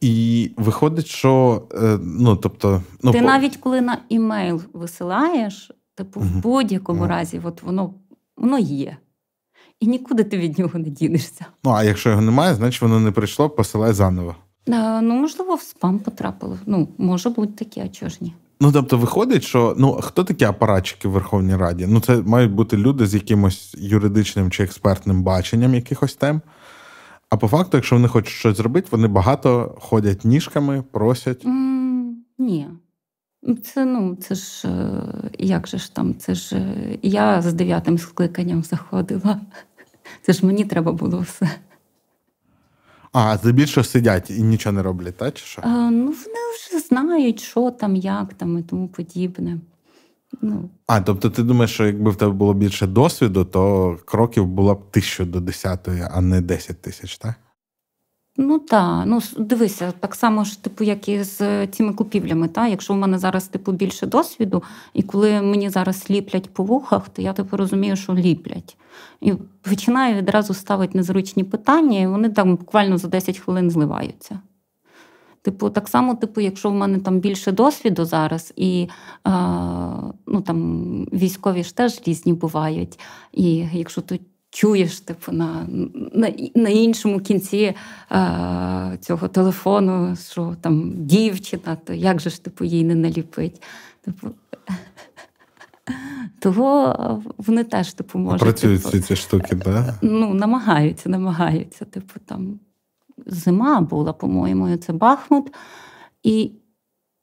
І виходить, що е, ну тобто, ну ти по... навіть коли на імейл висилаєш, типу в будь-якому mm разі, от воно воно є і нікуди ти від нього не дінешся. Ну а якщо його немає, значить воно не прийшло, посилай заново. А, ну можливо, в спам потрапило. Ну може бути такі, а чого ж ні. Ну, тобто, виходить, що ну хто такі апаратчики в Верховній Раді? Ну, це мають бути люди з якимось юридичним чи експертним баченням якихось тем. А по факту, якщо вони хочуть щось зробити, вони багато ходять ніжками, просять. Mm, ні. Ну, це ну, це ж е, як же ж там, це ж е, я з дев'ятим скликанням заходила. Це ж мені треба було все. А, здебільшого сидять і нічого не роблять, так? чи що? Е, ну, вони вже знають, що там, як там і тому подібне. Ну. А, тобто ти думаєш, що якби в тебе було більше досвіду, то кроків було б тисячу до десятої, а не десять тисяч, так? Ну так, ну дивися, так само ж, типу, як і з е, цими купівлями. Та? Якщо в мене зараз типу більше досвіду, і коли мені зараз ліплять по вухах, то я типу розумію, що ліплять. І починаю відразу ставити незручні питання, і вони там буквально за 10 хвилин зливаються. Типу, так само, типу, якщо в мене там більше досвіду зараз, і е, ну там військові ж теж різні бувають. І якщо тут чуєш типу, на на, на іншому кінці е, цього телефону, що там дівчина, то як же ж типу, їй не наліпить? Типу, того вони теж типу, можуть. Працюють типу, ці, ці штуки, да? Ну, намагаються, намагаються. Типу, там Зима була, по-моєму, це Бахмут. І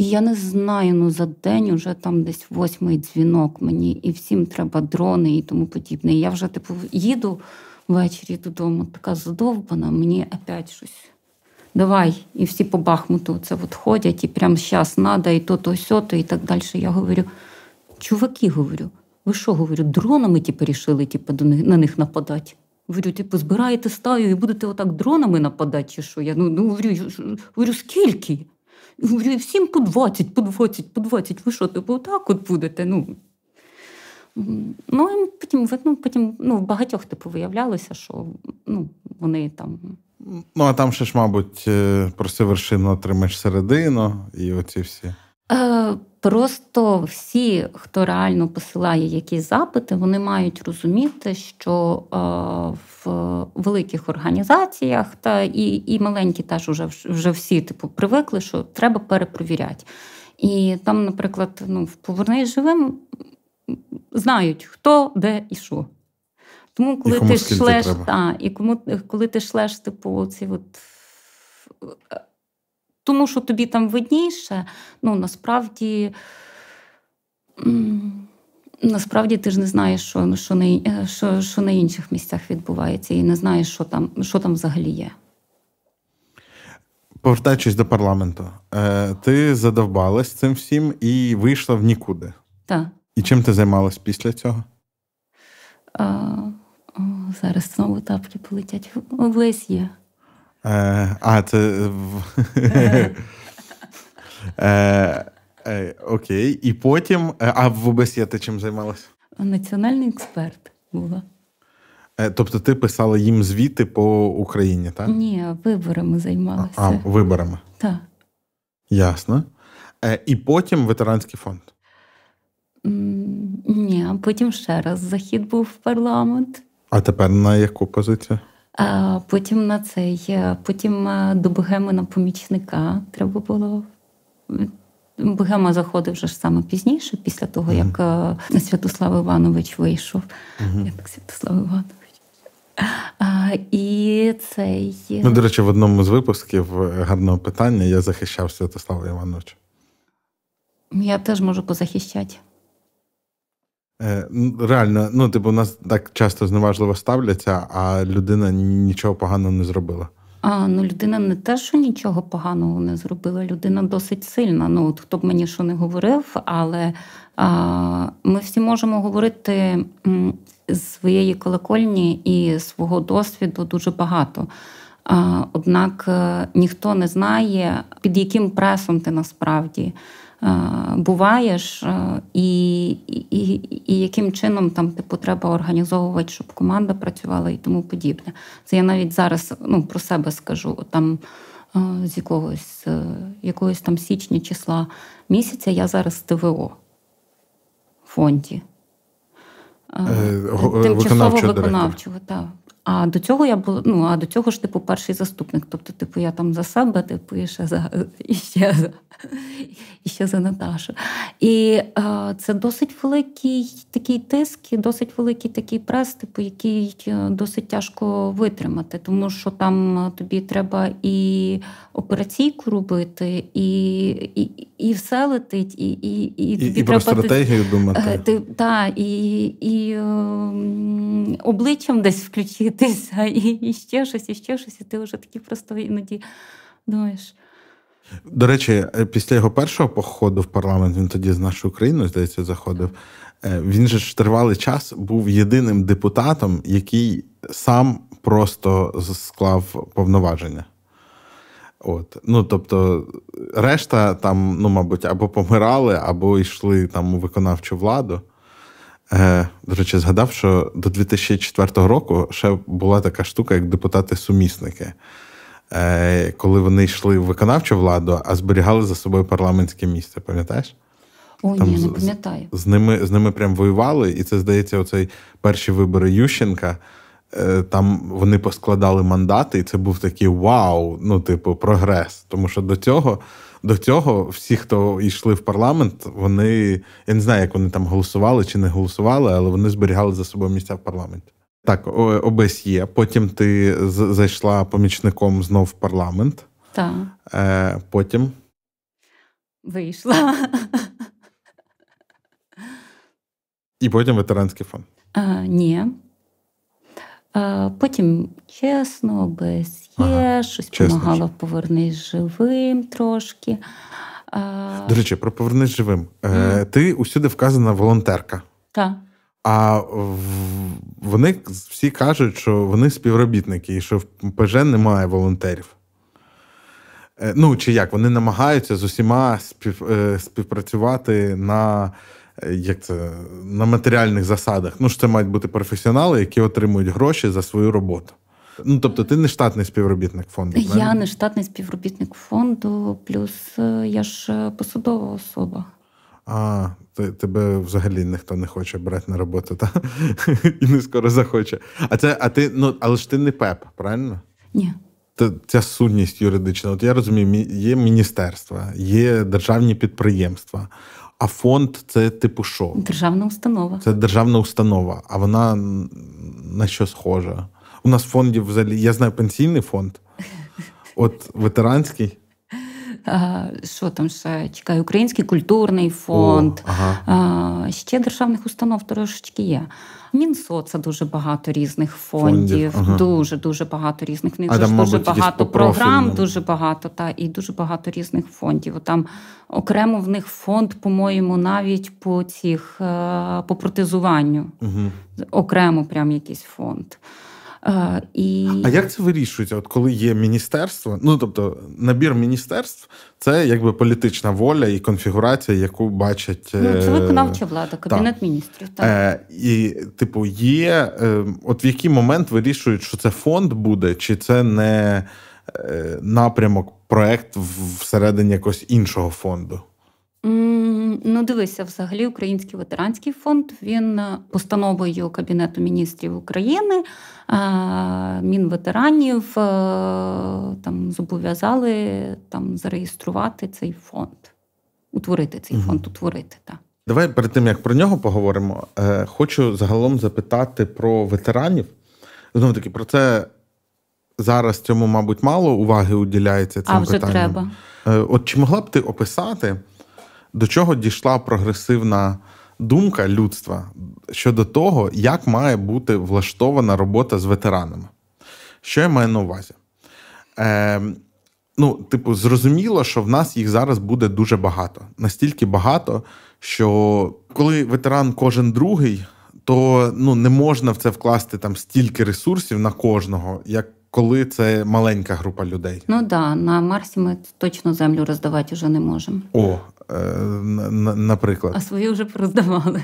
і я не знаю, ну за день уже там десь восьмий дзвінок мені, і всім треба дрони і тому подібне. І я вже типу їду ввечері додому, така задовбана, мені опять щось. Давай, і всі по Бахмуту це от ходять, і прямо зараз надо, і то, то, сьо, то, і так далі. Я говорю: чуваки, говорю, ви що говорю, дронами ті перішили, типу, типу на них нападати? Говорю, типу, збираєте стаю і будете отак дронами нападати, чи що? Я ну, ну говорю, говорю, скільки? всім по 20, по 20, по 20, ви що, типу, так от будете. Ну, ну і потім ну, потім ну, в багатьох типу виявлялося, що ну, вони там. Ну, а там ще ж, мабуть, е, проси вершину отримаєш середину і оці всі. Е, просто всі, хто реально посилає якісь запити, вони мають розуміти, що е, в великих організаціях та і і маленькі теж вже вже всі типу привикли, що треба перепровіряти. І там, наприклад, ну в поверней живим знають хто, де і що. Тому коли і ти шлеш, та, і кому коли ти шлеш, типу, ці от е, тому що тобі там видніше, ну насправді. Насправді ти ж не знаєш, що що, на е, що, що на інших місцях відбувається, і не знаєш, що там що там взагалі є. Повертаючись до парламенту, е, ти задовбалась цим всім і вийшла в нікуди. Так. І чим ти займалась після цього? А, о, Зараз знову тапки полетять. Облесь є. Е, а, це. Е, е, окей. І потім. А в ОБСЄ ти чим займалася? Національний експерт була. Тобто ти писала їм звіти по Україні, так? Ні, виборами займалася. А, виборами. Так. Ясно. І потім ветеранський фонд. Ні, а потім ще раз захід був в парламент. А тепер на яку позицію? Потім на цей, е, потім е, до Богеми на помічника треба було. Богема заходив вже саме пізніше, після того, як mm-hmm. Святослав Іванович вийшов. Mm-hmm. Як Святослав Іванович. А, І цей. Ну, до речі, в одному з випусків гарного питання я захищав Святослава Івановича. Я теж можу позахищати. Е, реально, ну, типу, нас так часто зневажливо ставляться, а людина нічого поганого не зробила. А, Ну, людина не те, що нічого поганого не зробила. Людина досить сильна. Ну, от хто б мені що не говорив, але а, ми всі можемо говорити з своєї колокольні і свого досвіду дуже багато. А, Однак е, ніхто не знає, під яким пресом ти насправді. Е, буваєш, е, і і, і яким чином там типу треба організовувати, щоб команда працювала і тому подібне. Це я навіть зараз ну, про себе скажу. Там е, з якогось якогось там січня числа місяця я зараз ТВО в фонді. Тимчасово виконавчого, так. А до цього я була, ну а до цього ж типу перший заступник. Тобто, типу, я там за себе, типу, і ще за і ще за, і ще за Наташу. І е, це досить великий такий тиск, і досить великий такий прес, типу, який е, досить тяжко витримати, тому що там е, тобі треба і операційку робити, і і, і все летить, і і, і, тобі і, треба... про стратегію думати. Е, ти, та, і і ем, обличчям десь включитися, і, і ще щось, і ще щось, і ти вже такий просто іноді думаєш. До речі, е, після його першого походу в парламент він тоді з нашою Україною, здається, заходив. Е, він же ж тривалий час був єдиним депутатом, який сам просто склав повноваження. От, ну тобто, решта там, ну, мабуть, або помирали, або йшли там у виконавчу владу. Е, До речі, згадав, що до 2004 року ще була така штука, як депутати-сумісники, Е, коли вони йшли в виконавчу владу, а зберігали за собою парламентське місце, пам'ятаєш? О, там ні, не пам'ятаю. З, з ними з ними прям воювали, і це здається, оцей перші вибори Ющенка. Е, там вони поскладали мандати, і це був такий вау, ну, типу, прогрес. Тому що до цього до цього всі, хто йшли в парламент, вони я не знаю, як вони там голосували чи не голосували, але вони зберігали за собою місця в парламенті. Так, обсє. Потім ти зайшла помічником знов в парламент. Так. Е, Потім вийшла. І потім ветеранський фонд. А, е, Ні. Потім чесно, без є, ага, щось чесно, помагала повернись живим трошки. До речі, про повернись живим. Mm. Ти усюди вказана волонтерка. Так. А вони всі кажуть, що вони співробітники і що в ПЖ немає волонтерів. Е, ну, чи як, вони намагаються з усіма спів, е, співпрацювати на Е, як це, на матеріальних засадах. Ну, що це мають бути професіонали, які отримують гроші за свою роботу. Ну, тобто, ти не штатний співробітник фонду. Я правильно? не штатний співробітник фонду, плюс е, я ж е, посудова особа. А, ти, тебе взагалі ніхто не хоче брати на роботу, та? і не скоро захоче. А це, а ти, ну, але ж ти не ПЕП, правильно? Ні. Це ця сутність юридична. От я розумію, є міністерства, є державні підприємства. А фонд це типу що? Державна установа. Це державна установа. А вона на що схожа? У нас фондів взагалі. Я знаю пенсійний фонд. От ветеранський. що там ще? Чекай, Український культурний фонд. О, ага. а, ще державних установ трошечки є. Мінсо це дуже багато різних фондів, фондів. дуже дуже багато різних. В них а там, дуже мабуть, багато програм, дуже багато та і дуже багато різних фондів. Там окремо в них фонд, по-моєму, навіть по цих е, по протезуванню, угу. окремо прям якийсь фонд. А, і... а як це вирішується? От коли є міністерство? Ну тобто набір міністерств, це якби політична воля і конфігурація, яку бачать Ну, це е, виконавча влада, кабінет так. міністрів. Так. Е, І, типу, є е, от в який момент вирішують, що це фонд буде, чи це не е, напрямок проект всередині якогось іншого фонду? Ну, дивися, взагалі, Український ветеранський фонд він е, постановою Кабінету міністрів України, е, мінветеранів е, там зобов'язали там зареєструвати цей фонд, утворити цей угу. фонд, утворити. так. Давай перед тим як про нього поговоримо. Хочу загалом запитати про ветеранів. Знову таки, про це зараз цьому, мабуть, мало уваги уділяється цим а вже питанням. треба. От чи могла б ти описати? до чого дійшла прогресивна думка людства щодо того, як має бути влаштована робота з ветеранами. Що я маю на увазі? Е, Ну, типу, зрозуміло, що в нас їх зараз буде дуже багато. Настільки багато, що коли ветеран кожен другий, то ну не можна в це вкласти там стільки ресурсів на кожного, як коли це маленька група людей. Ну да, на Марсі ми точно землю роздавати вже не можемо. О, Е, наприклад. А свої вже пороздавали.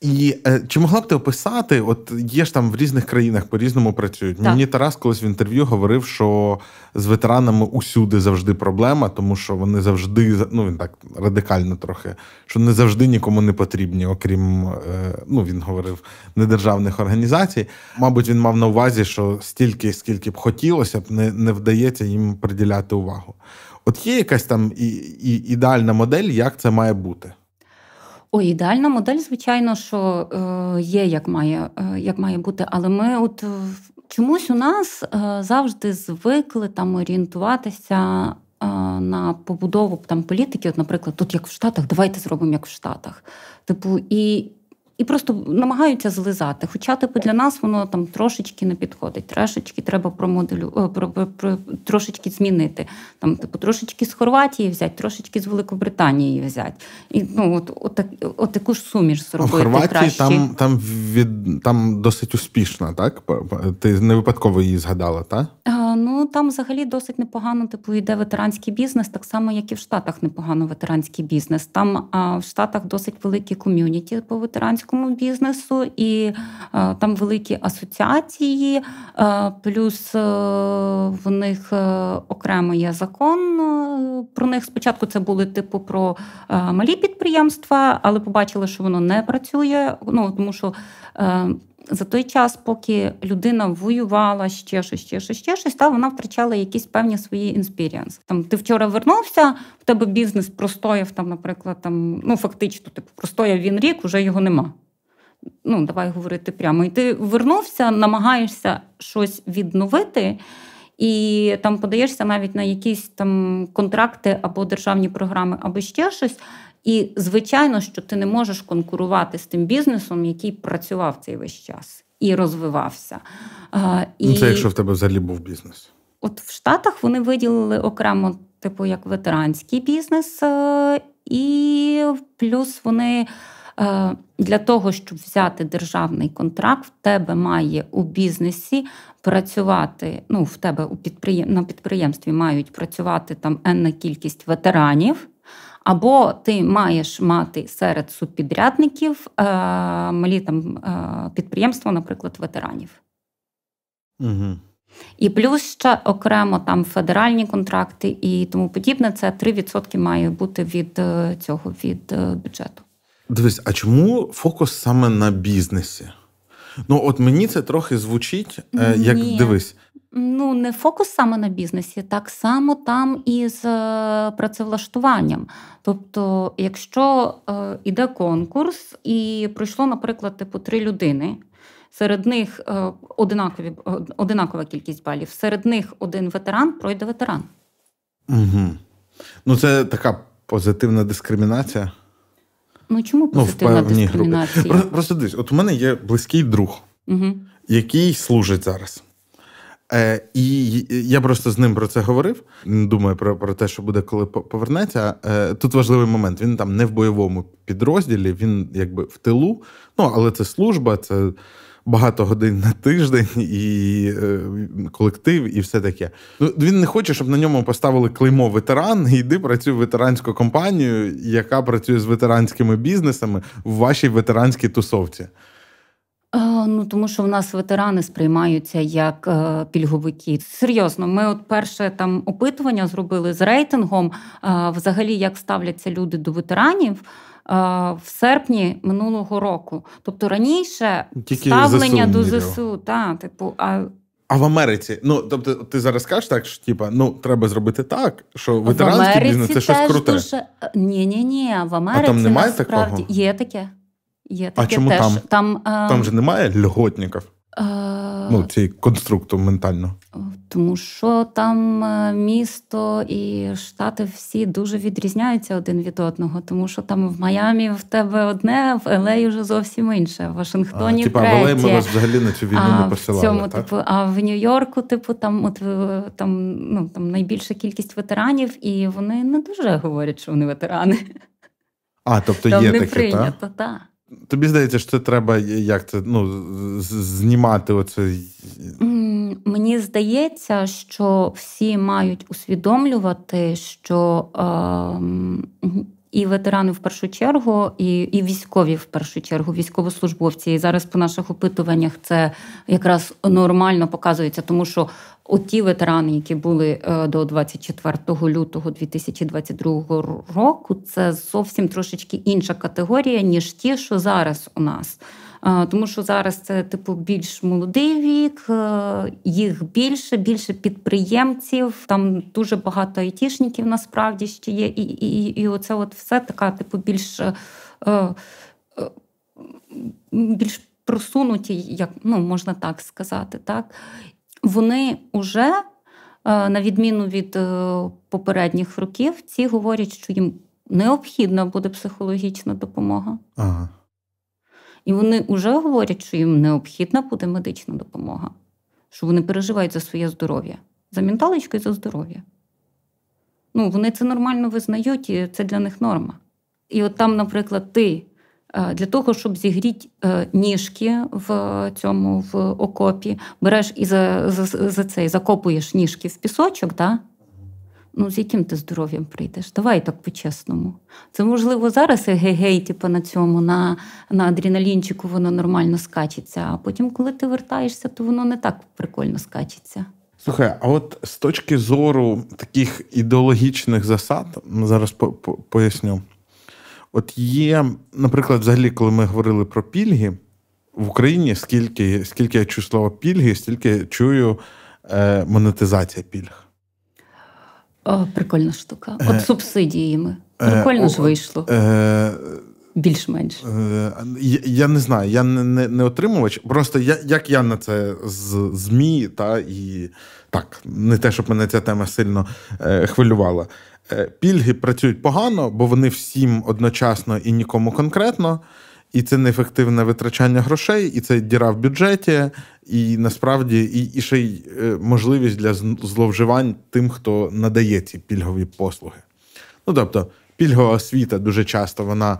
І е, чи могла б ти описати, от є ж там в різних країнах по-різному працюють. Так. Мені Тарас колись в інтерв'ю говорив, що з ветеранами усюди завжди проблема, тому що вони завжди ну він так радикально трохи, що не завжди нікому не потрібні, окрім е, ну він говорив недержавних організацій. Мабуть, він мав на увазі, що стільки, скільки б хотілося б, не, не вдається їм приділяти увагу. От є якась там і, і, ідеальна модель, як це має бути? О, ідеальна модель, звичайно, що е, є, як має е, як має бути, але ми от е, чомусь у нас е, завжди звикли там орієнтуватися. Е, на побудову там політики, от, наприклад, тут як в Штатах, давайте зробимо як в Штатах. Типу, і і просто намагаються злизати. Хоча типу для нас воно там трошечки не підходить, трошечки треба промоделю е, про, про, про, трошечки змінити. Там, типу, трошечки з Хорватії взяти, трошечки з Великобританії взяти. І ну от, от, от, от таку ж суміш зробити. В Хорватії краще. там там від там досить успішна, так ти не випадково її згадала, так? Е, ну там взагалі досить непогано, типу йде ветеранський бізнес, так само як і в Штатах непогано ветеранський бізнес. Там а, в Штатах досить великі ком'юніті по ветеранському американському бізнесу, і е, там великі асоціації, е, плюс е, в них окремо є закон про них. Спочатку це були типу про малі підприємства, але побачили, що воно не працює. Ну тому що за той час, поки людина воювала ще щось, ще щось, ще щось, та вона втрачала якісь певні свої інспіріанс. Там ти вчора вернувся, в тебе бізнес простояв там, наприклад, там ну фактично, типу простояв він рік, уже його нема. Ну, давай говорити прямо. І ти вернувся, намагаєшся щось відновити. І там подаєшся навіть на якісь там контракти або державні програми, або ще щось, і звичайно, що ти не можеш конкурувати з тим бізнесом, який працював цей весь час і розвивався. Ну, це якщо в тебе взагалі був бізнес. От в Штатах вони виділили окремо, типу, як ветеранський бізнес, е, і плюс вони е, для того, щоб взяти державний контракт, в тебе має у бізнесі працювати. Ну, в тебе у підприєм... на підприємстві мають працювати там енна кількість ветеранів. Або ти маєш мати серед субпідрядників е, малі там е, підприємства, наприклад, ветеранів. Угу. І плюс ще окремо там федеральні контракти і тому подібне. Це 3% має бути від е, цього від е, бюджету. Дивись, а чому фокус саме на бізнесі? Ну, от мені це трохи звучить, е, як дивись ну не фокус саме на бізнесі, так само там і з е, працевлаштуванням. Тобто, якщо е, іде конкурс, і пройшло, наприклад, типу три людини. Серед них е, одинакові е, одинакова кількість балів. Серед них один ветеран пройде ветеран. Угу. Ну, це така позитивна дискримінація. Ну чому ну, позитивна ну, дискримінація? Групи. Просто дивись, от у мене є близький друг, угу. який служить зараз. Е, І я просто з ним про це говорив. Думаю про про те, що буде, коли повернеться. Е, Тут важливий момент. Він там не в бойовому підрозділі, він якби в тилу. Ну але це служба, це багато годин на тиждень, і е, колектив, і все таке. Ну він не хоче, щоб на ньому поставили клеймо ветеран. Йди працюй в ветеранську компанію, яка працює з ветеранськими бізнесами в вашій ветеранській тусовці. Е, ну тому, що в нас ветерани сприймаються як е, пільговики. Серйозно, ми от перше там опитування зробили з рейтингом. Е, взагалі, як ставляться люди до ветеранів. Е, в серпні минулого року, тобто раніше Тільки ставлення ЗСУ до ЗСУ, та типу, а А в Америці. Ну тобто, ти зараз кажеш так, що типа ну треба зробити так, що ветеранський бізнес це щось круте. Дуже... Е, ні, ні, ні, в Америці а там немає насправді такого? є таке. Є таке а чому теж. там Там, а... Е, там же немає льготників? А... Е, ну, цей конструкту ментально. Тому що там е, місто і штати всі дуже відрізняються один від одного, тому що там в Майамі в тебе одне, в Елеї вже зовсім інше. В Вашингтоні а, типу, третє. в Елеї ми вас взагалі на цю війну а, не посилали. В цьому, так? Типу, а в Нью-Йорку, типу, там от там ну там найбільша кількість ветеранів, і вони не дуже говорять, що вони ветерани. А тобто там є не таке, прийнято, так? Та? Тобі здається, що треба як це ну, знімати оце? Мені здається, що всі мають усвідомлювати, що ем, і ветерани в першу чергу, і і військові в першу чергу, військовослужбовці. І зараз по наших опитуваннях це якраз нормально показується, тому що оті ветерани, які були е, до 24 лютого 2022 року, це зовсім трошечки інша категорія ніж ті, що зараз у нас. Тому що зараз це типу більш молодий вік, е, їх більше, більше підприємців. Там дуже багато айтішників насправді ще є. І і, і, і оце от все така, типу, більш е, е, більш просунуті, як ну можна так сказати. так. Вони вже, на відміну від попередніх років, ці говорять, що їм необхідна буде психологічна допомога. Ага. І вони вже говорять, що їм необхідна буде медична допомога, що вони переживають за своє здоров'я, за менталочку і за здоров'я. Ну, Вони це нормально визнають, і це для них норма. І от там, наприклад, ти е, для того, щоб зігріти е, ніжки в цьому в окопі, береш і за, за, за це, закопуєш ніжки в пісочок. Да? Ну, з яким ти здоров'ям прийдеш? Давай так по-чесному. Це можливо зараз гей-гей, типу на цьому, на на адріналінчику воно нормально скачеться, а потім, коли ти вертаєшся, то воно не так прикольно скачеться. Слухай, а от з точки зору таких ідеологічних засад, зараз поясню. От є, наприклад, взагалі, коли ми говорили про пільги в Україні, скільки скільки я чую слово пільги, стільки чую е, монетизація пільг. О, е, Прикольна штука. От е, субсидіями. Е, Прикольно ж вийшло. Більш-менш я, я не знаю, я не не, не отримувач. Просто я, як я на це з змі, та і так не те, щоб мене ця тема сильно е, хвилювала. Е, пільги працюють погано, бо вони всім одночасно і нікому конкретно і це неефективне витрачання грошей, і це діра в бюджеті, і насправді і, і ще й е, можливість для зловживань тим, хто надає ці пільгові послуги. Ну тобто, пільгова освіта дуже часто вона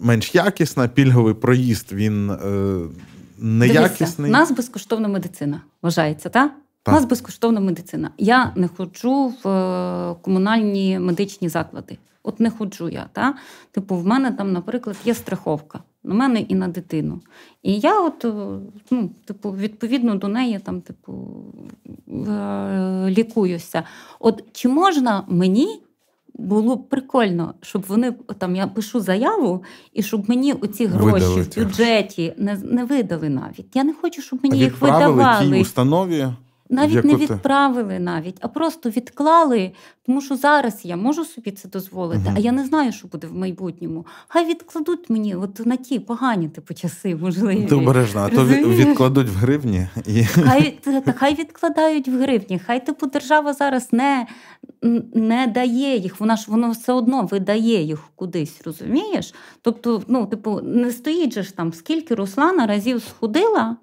менш якісна, пільговий проїзд він е, неякісний. У нас безкоштовна медицина вважається, так? Так. У нас безкоштовна медицина. Я не ходжу в е, комунальні медичні заклади. От не ходжу я. Та? Типу, в мене там, наприклад, є страховка на мене і на дитину. І я, от, е, ну, типу, відповідно до неї там, типу, е, лікуюся. От чи можна мені? Було б прикольно, щоб вони там я пишу заяву, і щоб мені оці гроші Видалити. в бюджеті не не видали навіть. Я не хочу, щоб мені а їх видавали тій установі навіть не відправили навіть, а просто відклали. Тому що зараз я можу собі це дозволити, угу. а я не знаю, що буде в майбутньому. Хай відкладуть мені, от на ті погані типу часи, можливі. Ти а то відкладуть в гривні. Хай та, хай відкладають в гривні. Хай типу держава зараз не не дає їх. Вона ж воно все одно видає їх кудись, розумієш? Тобто, ну типу, не стоїть же ж там, скільки Руслана разів схудила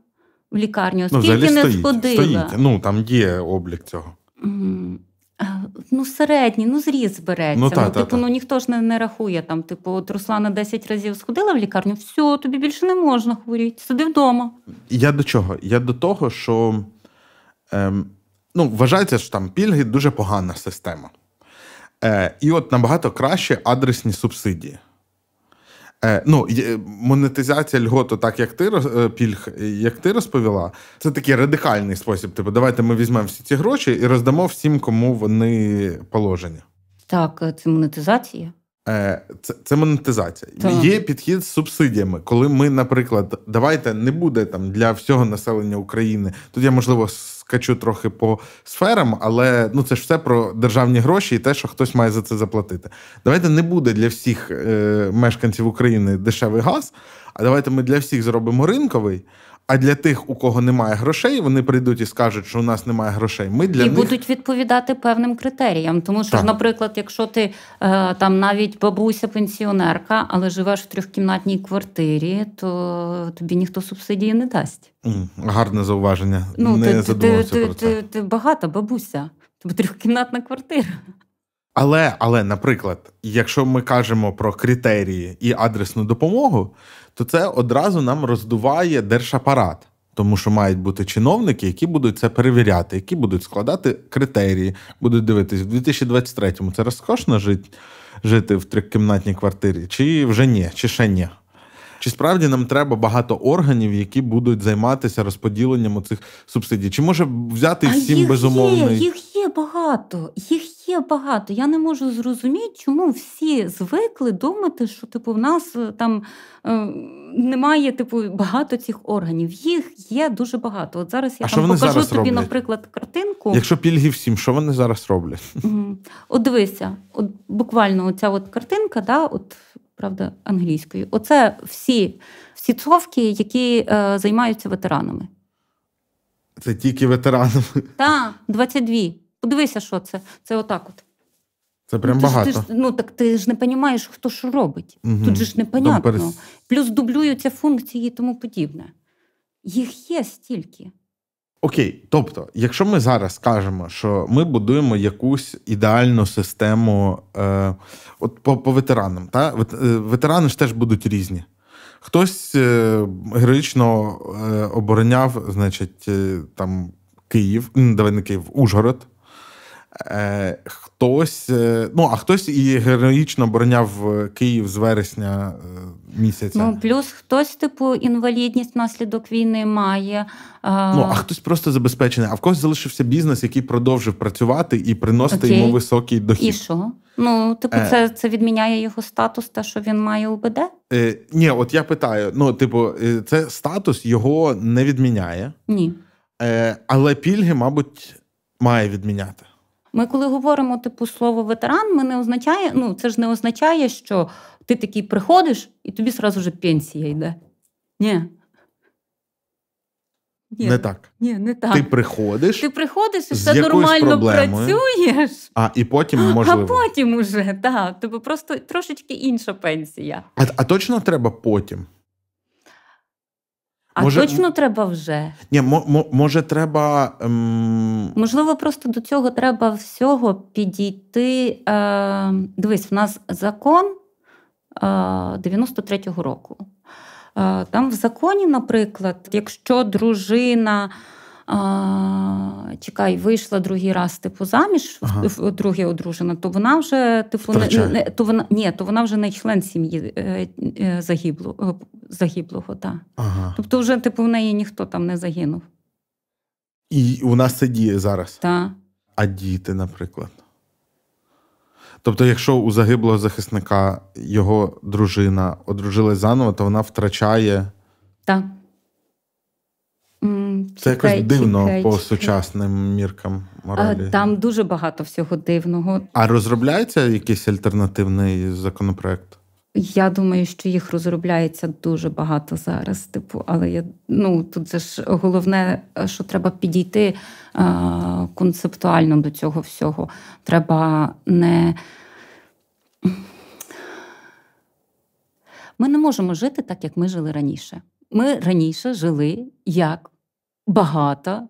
в лікарню, оскільки ну, не стоїть, сходила. Стоїть. Ну там є облік цього. Mm. Ну, середній, ну зріз береться. Ну, ну, та, ну, та, типу, та. ну ніхто ж не, не рахує там. Типу, от Руслана 10 разів сходила в лікарню, все, тобі більше не можна хворіти, сиди вдома. Я до чого? Я до того, що ем, ну, вважається, що там пільги дуже погана система. Е, І от набагато краще адресні субсидії. Е, ну, монетизація льготу, так як ти е, пільг, е, як ти розповіла, це такий радикальний спосіб. Типу, давайте ми візьмемо всі ці гроші і роздамо всім, кому вони положені. Так, це монетизація. Е, це це монетизація. Так. Є підхід з субсидіями, коли ми, наприклад, давайте не буде там для всього населення України. Тут я можливо скачу трохи по сферам, але ну це ж все про державні гроші і те, що хтось має за це заплатити. Давайте не буде для всіх е, мешканців України дешевий газ. А давайте ми для всіх зробимо ринковий. А для тих, у кого немає грошей, вони прийдуть і скажуть, що у нас немає грошей. Ми для і них... будуть відповідати певним критеріям. Тому що, так. наприклад, якщо ти е, там навіть бабуся пенсіонерка, але живеш в трьохкімнатній квартирі, то тобі ніхто субсидії не дасть. Гарне зауваження. Ну, не ти, ти, про це. ти багата бабуся, тобі трьохкімнатна квартира. Але, але, наприклад, якщо ми кажемо про критерії і адресну допомогу, то це одразу нам роздуває держапарат. Тому що мають бути чиновники, які будуть це перевіряти, які будуть складати критерії, будуть дивитись в 2023-му це розкошно жити, жити в трикімнатній квартирі, чи вже ні, чи ще ні. Чи справді нам треба багато органів, які будуть займатися розподіленням цих субсидій? Чи може взяти всім безумовно? Є, їх є багато, їх є багато. Я не можу зрозуміти, чому всі звикли думати, що типу в нас е, там е, немає типу багато цих органів. Їх є дуже багато. От зараз я а там покажу тобі, роблять? наприклад, картинку. Якщо пільги всім, що вони зараз роблять? От дивися, от буквально оця от картинка, да, от правда, англійською. Оце всі всі цовки, які е, займаються ветеранами. Це тільки ветеранами. Так, 22. Подивися, що це. Це отак от. Це ну, прям ну, ти багато. Ж, ти ж, ну так ти ж не розумієш, хто що робить. Угу. Тут же ж непонятно. Добре. Плюс дублюються функції і тому подібне. Їх є стільки. Окей, тобто, якщо ми зараз кажемо, що ми будуємо якусь ідеальну систему е, от по по ветеранам, та е, ветерани ж теж будуть різні. Хтось е, героїчно е, обороняв, значить, е, там Київ, давай не Київ, Ужгород. Е, Хтось, е, ну а хтось і героїчно бороняв е, Київ з вересня е, місяця. Ну плюс хтось, типу, інвалідність внаслідок війни має. А... Ну а хтось просто забезпечений. А в когось залишився бізнес, який продовжив працювати і приносити Окей. йому високий дохід. І що? Ну, типу, е... це це відміняє його статус, те, що він має УБД? Е, Ні, от я питаю: ну, типу, це статус його не відміняє, ні. Е, Але пільги, мабуть, має відміняти. Ми, коли говоримо типу слово ветеран, ми не означає, ну це ж не означає, що ти такий приходиш і тобі зразу вже пенсія йде. Ні. Ні, не так. Ні, не так. Ти приходиш, Ти приходиш і все нормально працюєш, а і потім можливо. А потім уже, так. Тобі просто трошечки інша пенсія. А, а точно треба потім? А може, точно треба вже? Ні, може, треба. Ем... Можливо, просто до цього треба всього підійти. Е, Дивись, в нас закон е, 93-го року. Е, там в законі, наприклад, якщо дружина а, Чекай, вийшла другий раз, типу, заміж, ага. друге одружена, то вона вже типу Втрачає. не то вона ні, то вона вже не член сім'ї е, е, загиблого е, загиблого. Та. Ага. Тобто, вже типу в неї ніхто там не загинув. І у нас це діє зараз. Так. А діти, наприклад. Тобто, якщо у загиблого захисника його дружина одружилась заново, то вона втрачає. Так. Це якось чекай, дивно чекай, по чекай. сучасним міркам моралі. там дуже багато всього дивного. А розробляється якийсь альтернативний законопроект? Я думаю, що їх розробляється дуже багато зараз. Типу, але я ну тут це ж головне, що треба підійти е, концептуально до цього всього. Треба не. Ми не можемо жити так, як ми жили раніше. Ми раніше жили як багата,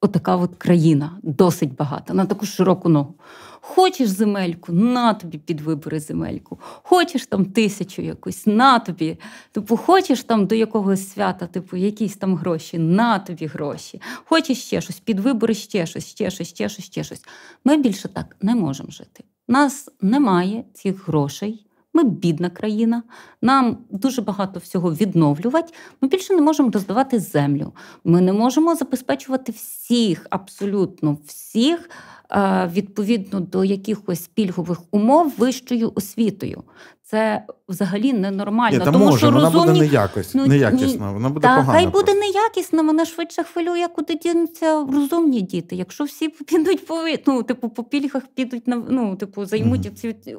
отака от країна, досить багата, на таку широку ногу. Хочеш земельку, на тобі під вибори земельку. Хочеш там тисячу якусь, на тобі. Типу, хочеш там до якогось свята, типу, якісь там гроші, на тобі гроші. Хочеш ще щось, під вибори ще щось, ще щось, ще щось, ще щось. Ми більше так не можемо жити. У Нас немає цих грошей. Ми бідна країна, нам дуже багато всього відновлювати. Ми більше не можемо роздавати землю. Ми не можемо забезпечувати всіх, абсолютно всіх, е, відповідно до якихось пільгових умов вищою освітою. Це взагалі ненормально. Ні, та тому може, що вона розумні... буде неякось, ну, неякісна, вона буде та, погана. Хай буде неякісна, вона швидше хвилює, куди дінуться розумні діти. Якщо всі підуть по ну, типу, по пільгах підуть на ну, типу, займуть mm-hmm.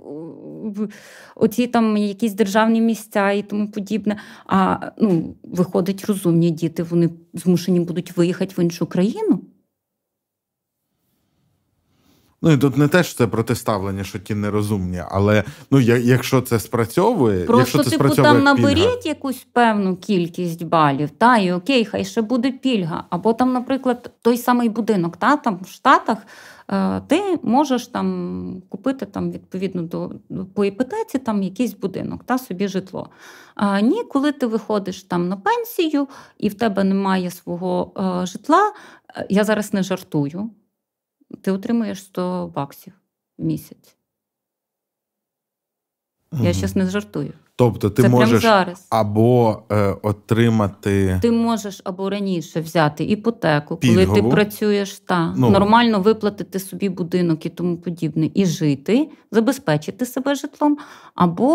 оці, оці там якісь державні місця і тому подібне. А ну, виходить, розумні діти, вони змушені будуть виїхати в іншу країну. Ну і тут не те, що це протиставлення, що ті нерозумні, але ну я, якщо це спрацьовує, Просто, якщо це типу, спрацьовує там наберіть якусь певну кількість балів, та й окей, хай ще буде пільга. Або там, наприклад, той самий будинок, та там в Штатах. Е, ти можеш там купити там відповідно до по іпотеці там якийсь будинок та собі житло. А ні, коли ти виходиш там на пенсію і в тебе немає свого е, житла. Е, я зараз не жартую ти отримуєш 100 баксів в місяць. Я зараз не жартую. Тобто ти Це можеш зараз. або е, отримати. Ти можеш або раніше взяти іпотеку, Пільгову. коли ти працюєш та ну. нормально виплатити собі будинок і тому подібне, і жити, забезпечити себе житлом, або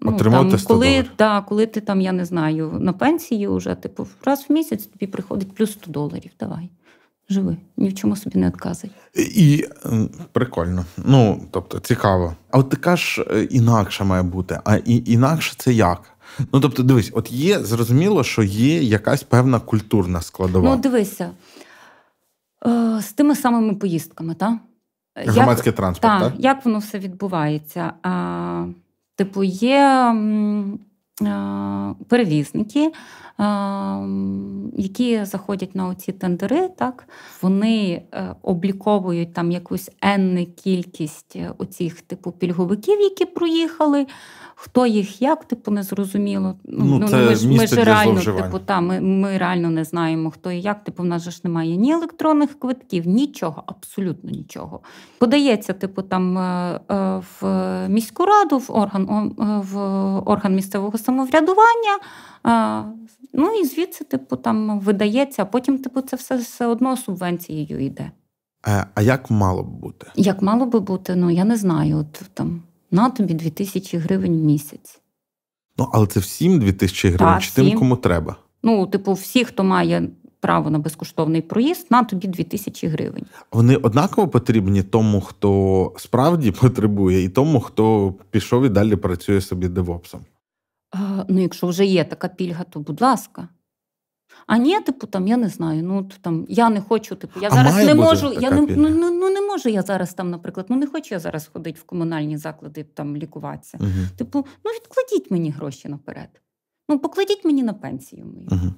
ну, там, коли та, коли ти там, я не знаю, на пенсії вже типу раз в місяць тобі приходить плюс 100 доларів. Давай. Живи, ні в чому собі не відказуй. І прикольно. Ну, тобто, цікаво. А от така ж е, інакше має бути. А і, інакше це як? Ну, тобто, дивись, от є зрозуміло, що є якась певна культурна складова. Ну, дивися, е, з тими самими поїздками, так? Громадський як, транспорт. так? Та, як воно все відбувається? А, Типу, є. Е, перевізники, Ем, які заходять на оці тендери, так вони е, обліковують там якусь енну кількість е, оцих типу пільговиків, які проїхали хто їх як, типу, не зрозуміло. Ну, ну, ну це Ми, ну, ми ж реально типу, та, ми, ми реально не знаємо, хто і як. Типу, в нас же ж немає ні електронних квитків, нічого, абсолютно нічого. Подається, типу, там е, е, в міську раду, в орган е, в орган місцевого самоврядування. Ну і звідси, типу, там видається, а потім, типу, це все все одно субвенцією йде. А як мало б бути? Як мало би бути, ну я не знаю. От там на тобі 2000 гривень в місяць. Ну, але це всім 2000 гривень, Та, чи всім. тим, кому треба. Ну, типу, всі, хто має право на безкоштовний проїзд, на тобі 2000 гривень. Вони однаково потрібні тому, хто справді потребує, і тому, хто пішов і далі працює собі девопсом. А, ну, якщо вже є така пільга, то будь ласка. А ні, типу, там я не знаю. Ну там я не хочу, типу, я а зараз не можу. Я не ну, ну, ну не можу я зараз там, наприклад, ну не хочу я зараз ходити в комунальні заклади там лікуватися. Угу. Типу, ну відкладіть мені гроші наперед. Ну покладіть мені на пенсію мою. Угу.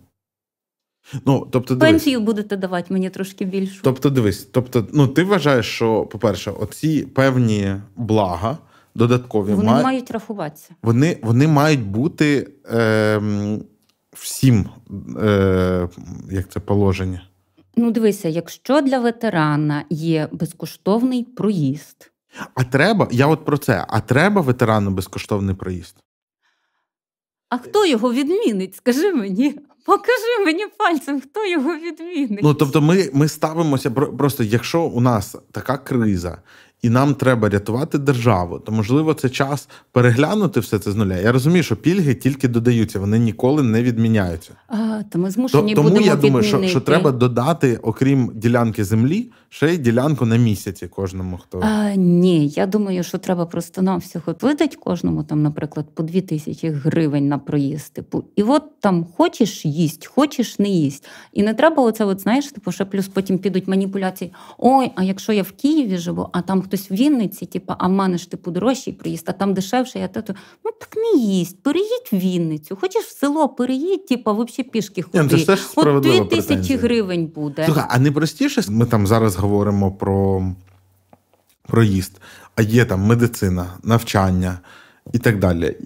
Ну, тобто, дивись. Пенсію будете давати мені трошки більшу. Тобто, дивись, тобто, ну ти вважаєш, що, по-перше, оці певні блага додаткові вони мають, мають рахуватися. Вони вони мають бути е, всім, е, як це положення? Ну, дивися, якщо для ветерана є безкоштовний проїзд. А треба, я от про це, а треба ветерану безкоштовний проїзд? А хто його відмінить? Скажи мені, покажи мені пальцем, хто його відмінить. Ну тобто, ми ми ставимося просто, якщо у нас така криза, і нам треба рятувати державу, то можливо це час переглянути все це з нуля. Я розумію, що пільги тільки додаються, вони ніколи не відміняються. А, то ми змушені то, Тому я думаю, що, що треба додати, окрім ділянки землі ще й ділянку на місяці кожному хто? А, Ні, я думаю, що треба просто нам всього видати кожному, там, наприклад, по дві тисячі гривень на проїзд. Типу, і от там хочеш їсть, хочеш не їсть. І не треба оце, от знаєш, типу, ще плюс потім підуть маніпуляції. Ой, а якщо я в Києві живу, а там хтось в Вінниці, типу, а в мене ж типу дорожчий проїзд, а там дешевше, а то, то ну так не їсть. Переїдь в Вінницю, хочеш в село, переїдь, типу, взагалі пішки ну, ходи. От дві тисячі гривень буде. Слухай, а не простіше ми там зараз говоримо про проїзд, а є там медицина, навчання і так далі.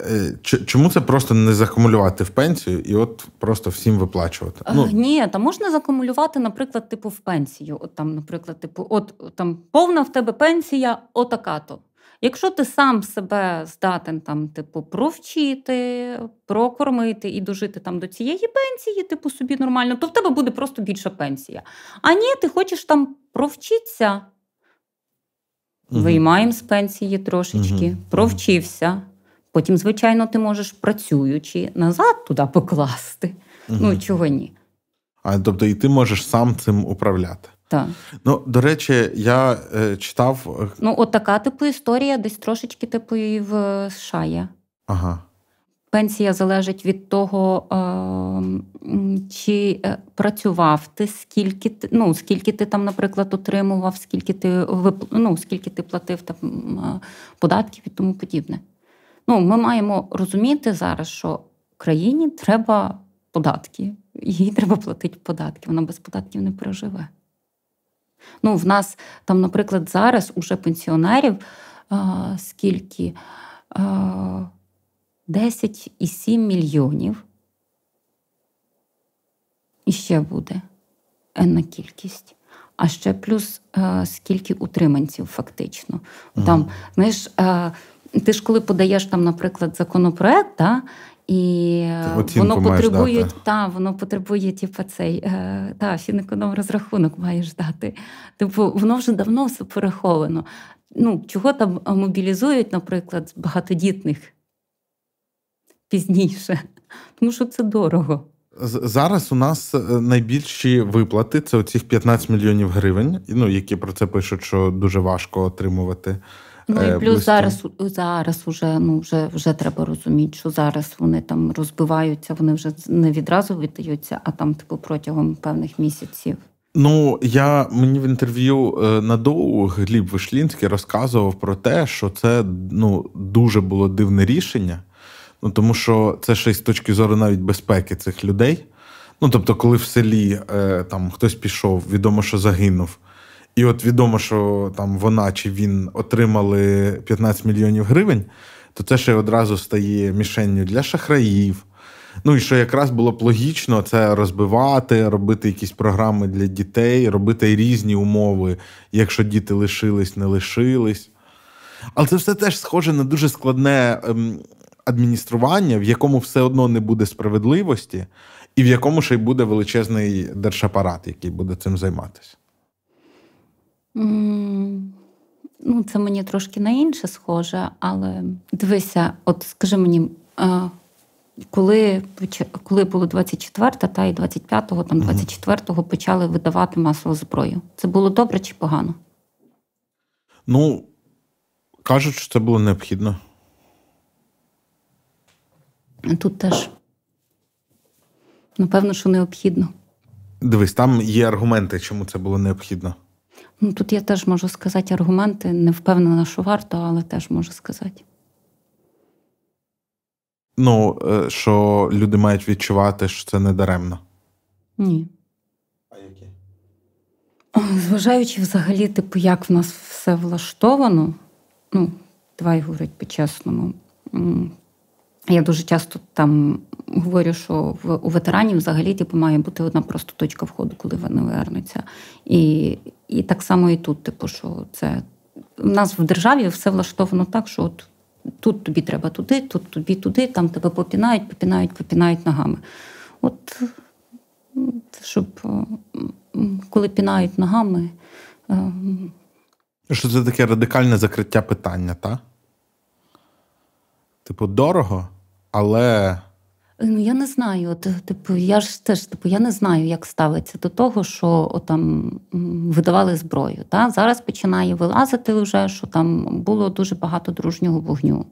Е, чому це просто не закумулювати в пенсію і от просто всім виплачувати? Е, ну ні, та можна закумулювати, наприклад, типу в пенсію. От там, наприклад, типу, от там повна в тебе пенсія, отака-то. Якщо ти сам себе здатен там, типу, провчити, прокормити і дожити там до цієї пенсії, типу собі нормально, то в тебе буде просто більша пенсія. А ні, ти хочеш там провчитися. Угу. Виймаємо з пенсії трошечки, угу. провчився. Потім, звичайно, ти можеш працюючи назад туди покласти. Угу. Ну чого ні? А тобто, і ти можеш сам цим управляти. Так. Ну, до речі, я е, читав. Е, ну, от така типу історія, десь трошечки типу і в США є. Ага. Пенсія залежить від того, е, чи е, працював ти, скільки ти ну, скільки ти там, наприклад, отримував, скільки ти ну, скільки ти платив там е, податків і тому подібне. Ну, Ми маємо розуміти зараз, що країні треба податки, їй треба платити податки, вона без податків не проживе. Ну, в нас там, наприклад, зараз уже пенсіонерів а, скільки а, 10,7 мільйонів. І ще буде енна кількість. А ще плюс е, скільки утриманців фактично. Там, знаєш, е, ти ж коли подаєш там, наприклад, законопроект, да, і Оцінку воно потребує дати. та воно потребує, типу, цей е, та фінеконом розрахунок маєш дати. Типу, воно вже давно все пораховано. Ну, чого там мобілізують, наприклад, багатодітних пізніше, тому що це дорого. Зараз у нас е, найбільші виплати це оцих 15 мільйонів гривень. Ну які про це пишуть, що дуже важко отримувати. Ну і е, плюс близько. зараз зараз уже ну вже вже треба розуміти, що зараз вони там розбиваються, вони вже не відразу віддаються, а там, типу, протягом певних місяців. Ну, я мені в інтерв'ю е, на доу Гліб Вишлінський розказував про те, що це ну дуже було дивне рішення. Ну тому що це ще й з точки зору навіть безпеки цих людей. Ну тобто, коли в селі е, там хтось пішов, відомо, що загинув. І от відомо, що там вона чи він отримали 15 мільйонів гривень, то це ще одразу стає мішенню для шахраїв. Ну і що якраз було б логічно це розбивати, робити якісь програми для дітей, робити різні умови, якщо діти лишились, не лишились. Але це все теж схоже на дуже складне ем, адміністрування, в якому все одно не буде справедливості, і в якому ще й буде величезний держапарат, який буде цим займатися. Ну, Це мені трошки на інше схоже, але дивися, от скажи мені, коли коли було 24 та і 25-го, там 24-го почали видавати масову зброю. Це було добре чи погано? Ну, кажуть, що це було необхідно. Тут теж. Напевно, що необхідно. Дивись, там є аргументи, чому це було необхідно. Ну, Тут я теж можу сказати аргументи, не впевнена, що варто, але теж можу сказати. Ну, е, що люди мають відчувати, що це не даремно. Ні. А які? Зважаючи взагалі, типу, як в нас все влаштовано, ну, давай говорить по-чесному. Я дуже часто там говорю, що в у ветеранів взагалі типу, має бути одна просто точка входу, коли вони вернуться. І і так само і тут, типу, що це в нас в державі все влаштовано так, що от тут тобі треба туди, тут тобі туди, там тебе попінають, попінають, попінають ногами. От щоб коли пінають ногами. Ем, що це таке радикальне закриття питання, так? Типу, дорого, але Е, ну, Я не знаю, от, типу, я ж теж типу, я не знаю, як ставиться до того, що от, там видавали зброю. Та? Зараз починає вилазити вже, що там було дуже багато дружнього вогню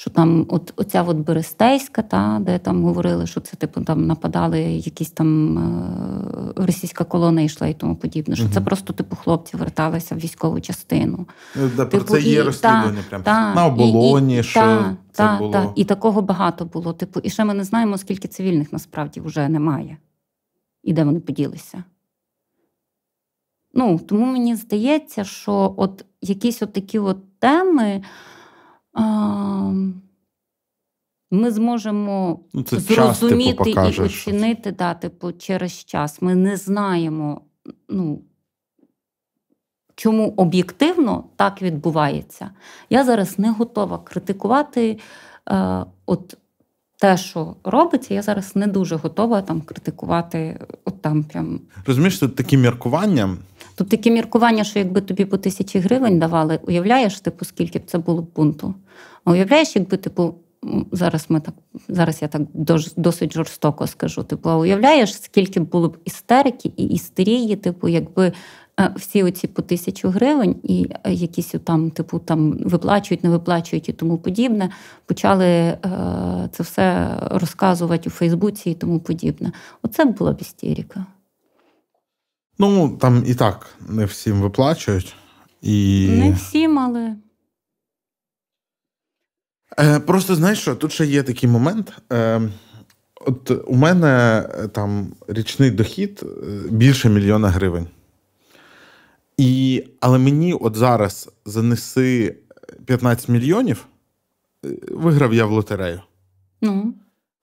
що там от оця от Берестейська, та, де там говорили, що це типу там нападали якісь там е, російська колона йшла і тому подібне. Що угу. це просто типу хлопці верталися в військову частину. Е, да, типу, Про це є розслідування прямо та, на оболоні. І, і, що та, це та, було. Та, І такого багато було. Типу, І ще ми не знаємо, скільки цивільних насправді вже немає і де вони поділися. Ну, Тому мені здається, що от якісь от такі от теми. Ми зможемо ну, це зрозуміти час, типу, і оцінити да, типу, через час. Ми не знаємо, ну, чому об'єктивно так відбувається. Я зараз не готова критикувати е, от те, що робиться. Я зараз не дуже готова там критикувати. от там прям. Розумієш, це такі міркування. Тобто таке міркування, що якби тобі по тисячі гривень давали, уявляєш, типу, скільки б це було б бунту? А уявляєш, якби, типу, зараз ми так, зараз я так досить жорстоко скажу. Типу, а уявляєш, скільки б було б істерики і істерії, типу, якби. Е, всі оці по тисячу гривень, і е, якісь там, типу, там виплачують, не виплачують і тому подібне, почали е, це все розказувати у Фейсбуці і тому подібне. Оце була б істерика. Ну, там і так не всім виплачують. І... Не всім, але. Е, Просто знаєш, що тут ще є такий момент. Е, От у мене е, там річний дохід е, більше мільйона гривень. І, Але мені от зараз занеси 15 мільйонів, е, виграв я в лотерею. Ну.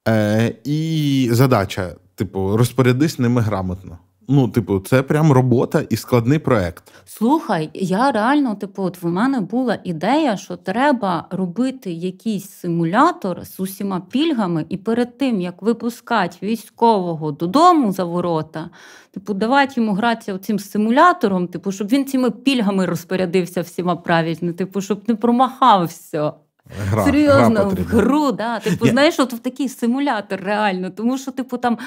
Е, І задача: типу, розпорядись ними грамотно. Ну, типу, це прям робота і складний проект. Слухай, я реально, типу, от в мене була ідея, що треба робити якийсь симулятор з усіма пільгами, і перед тим як випускати військового додому за ворота, типу, давати йому гратися цим симулятором, типу, щоб він цими пільгами розпорядився всіма правильно, типу, щоб не промахав все гра, серйозно гра в гру. Да? Типу, yeah. знаєш, от в такий симулятор реально, тому що, типу, там.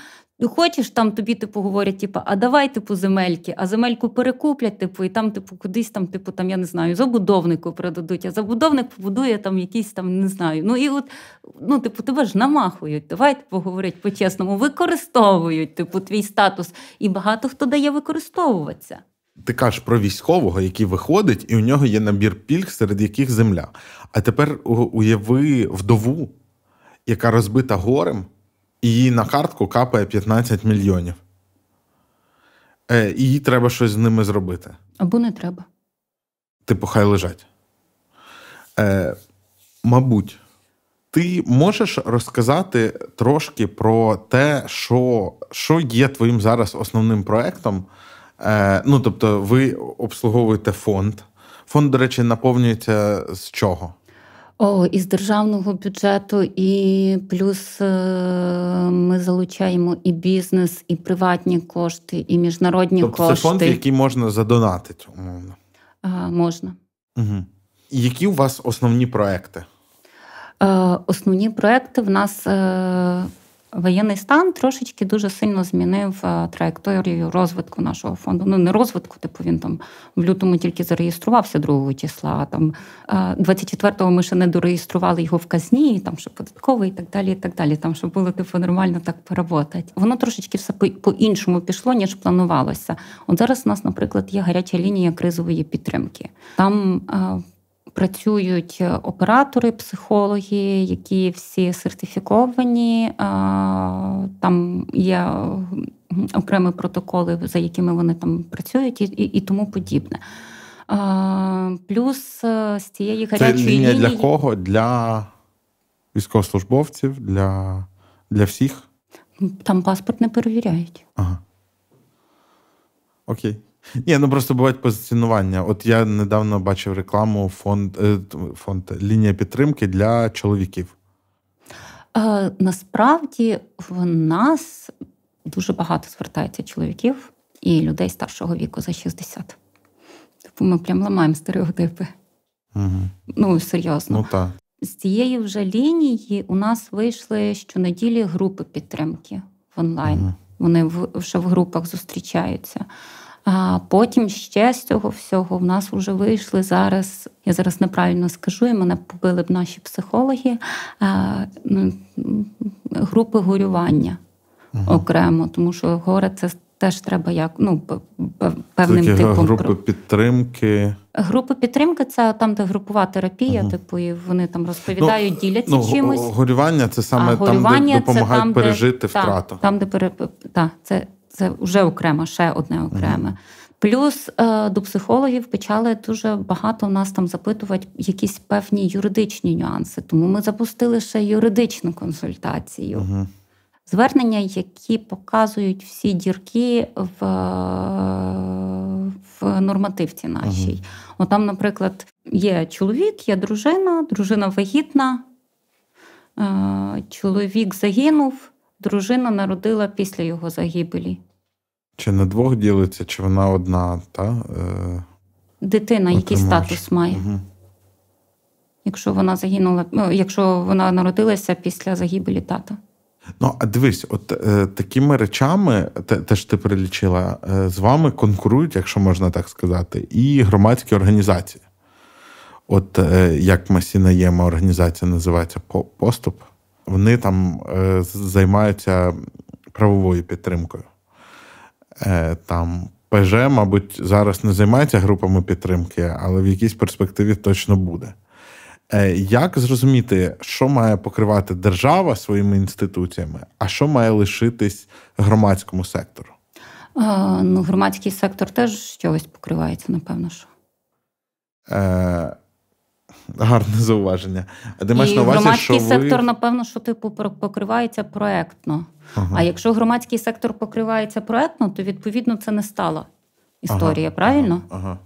Ну, хочеш, там тобі типу говорять, типу, а давай типу земельки, а земельку перекуплять, типу, і там, типу, кудись там, типу, там я не знаю, забудовнику продадуть, а забудовник побудує там якийсь там, не знаю. Ну і от, ну, типу, тебе ж намахують. Давай поговорять типу, по-чесному, використовують типу твій статус, і багато хто дає використовуватися. Ти кажеш про військового, який виходить, і у нього є набір пільг, серед яких земля. А тепер уяви вдову, яка розбита горем, і їй на картку капає 15 мільйонів. Е, і їй треба щось з ними зробити. Або не треба. Типу, хай лежать. Е, Мабуть, ти можеш розказати трошки про те, що що є твоїм зараз основним проектом. Е, ну, тобто, ви обслуговуєте фонд. Фонд, до речі, наповнюється з чого? О, із державного бюджету, і плюс е, ми залучаємо і бізнес, і приватні кошти, і міжнародні тобто кошти. Це фонд, який можна задонатити, умовно. А, Можна. Угу. Які у вас основні проекти? Е, основні проекти в нас е, Воєнний стан трошечки дуже сильно змінив е, траєкторію розвитку нашого фонду. Ну не розвитку, типу він там в лютому тільки зареєструвався 2 числа. Там 24-го е, ми ще не дореєстрували його в казні, там що податковий і так далі. і так далі. Там щоб було типу нормально так поработати. Воно трошечки все по іншому пішло, ніж планувалося. От зараз у нас, наприклад, є гаряча лінія кризової підтримки. Там е, працюють е, оператори, психологи, які всі сертифіковані. Там є окремі протоколи, за якими вони там працюють, і, і тому подібне. Плюс е, з цієї гарячої Це лінії... для кого? Для військовослужбовців, для для всіх? Там паспорт не перевіряють. Ага. Окей. Ні, ну просто бувають позиціонування. От я недавно бачив рекламу фонд е, фонд лінія підтримки для чоловіків. Е, Насправді в нас дуже багато звертається чоловіків і людей старшого віку за 60. Тобто типу, ми прям ламаємо стереотипи. Угу. Ну, серйозно. Ну, так. З цієї вже лінії у нас вийшли щонеділі групи підтримки в онлайн. Угу. Вони вже в групах зустрічаються. А потім ще з цього всього в нас вже вийшли зараз. Я зараз неправильно скажу, і мене побили б наші психологи групи горювання ага. окремо, тому що горе це. Теж треба як ну певним Такі типом групи підтримки. Групи підтримки це там, де групова терапія, угу. типу, і вони там ну, розповідають, ну, діляться ну, чимось. Горювання це саме а там, де допомагають це там, пережити де, втрату. Там, там де пере... та, це це вже окремо, ще одне окреме. Mm-hmm. Плюс е, до психологів почали дуже багато нас там запитувати якісь певні юридичні нюанси. Тому ми запустили ще юридичну консультацію. Mm-hmm. Звернення, які показують всі дірки в е, в нормативці нашій. Uh-huh. От там, наприклад, є чоловік, є дружина, дружина вагітна, е, чоловік загинув, дружина народила після його загибелі. Чи на двох ділиться, чи вона одна, та? Е, Дитина, який статус має. Угу. Якщо вона загинула, ну, якщо вона народилася після загибелі тата. Ну, а дивись, от е, такими речами, те, те ж ти прилічила, е, з вами конкурують, якщо можна так сказати, і громадські організації. От е, як Масінаєма організація називається Поступ, вони там е, займаються правовою підтримкою. Е, там ПЖ, мабуть, зараз не займається групами підтримки, але в якійсь перспективі точно буде. Е, як зрозуміти, що має покривати держава своїми інституціями, а що має лишитись громадському сектору? Е, ну, Громадський сектор теж щось покривається, напевно. що. Е, Гарне зауваження. Де маєш на увазі, Громадський що сектор, ви... напевно, що типу покривається проектно. Ага. А якщо громадський сектор покривається проектно, то відповідно це не стала історія, ага. правильно? Ага.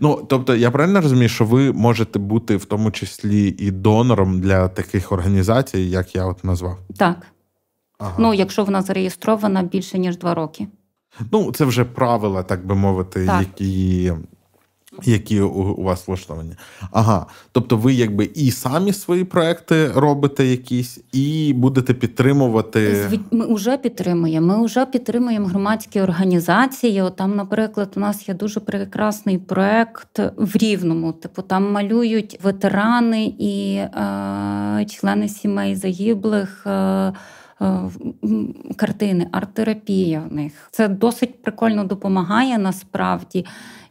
Ну, тобто, я правильно розумію, що ви можете бути в тому числі і донором для таких організацій, як я от назвав? Так. Ага. Ну, якщо вона зареєстрована більше ніж два роки. Ну, це вже правила, так би мовити, так. які які у вас влаштовані. Ага. Тобто ви якби і самі свої проекти робите якісь, і будете підтримувати. Ми вже підтримуємо. Ми вже підтримуємо громадські організації. Там, наприклад, у нас є дуже прекрасний проект в Рівному. Типу, там малюють ветерани і е, члени сімей загиблих. Е, е Картини, арт-терапія в них це досить прикольно допомагає насправді.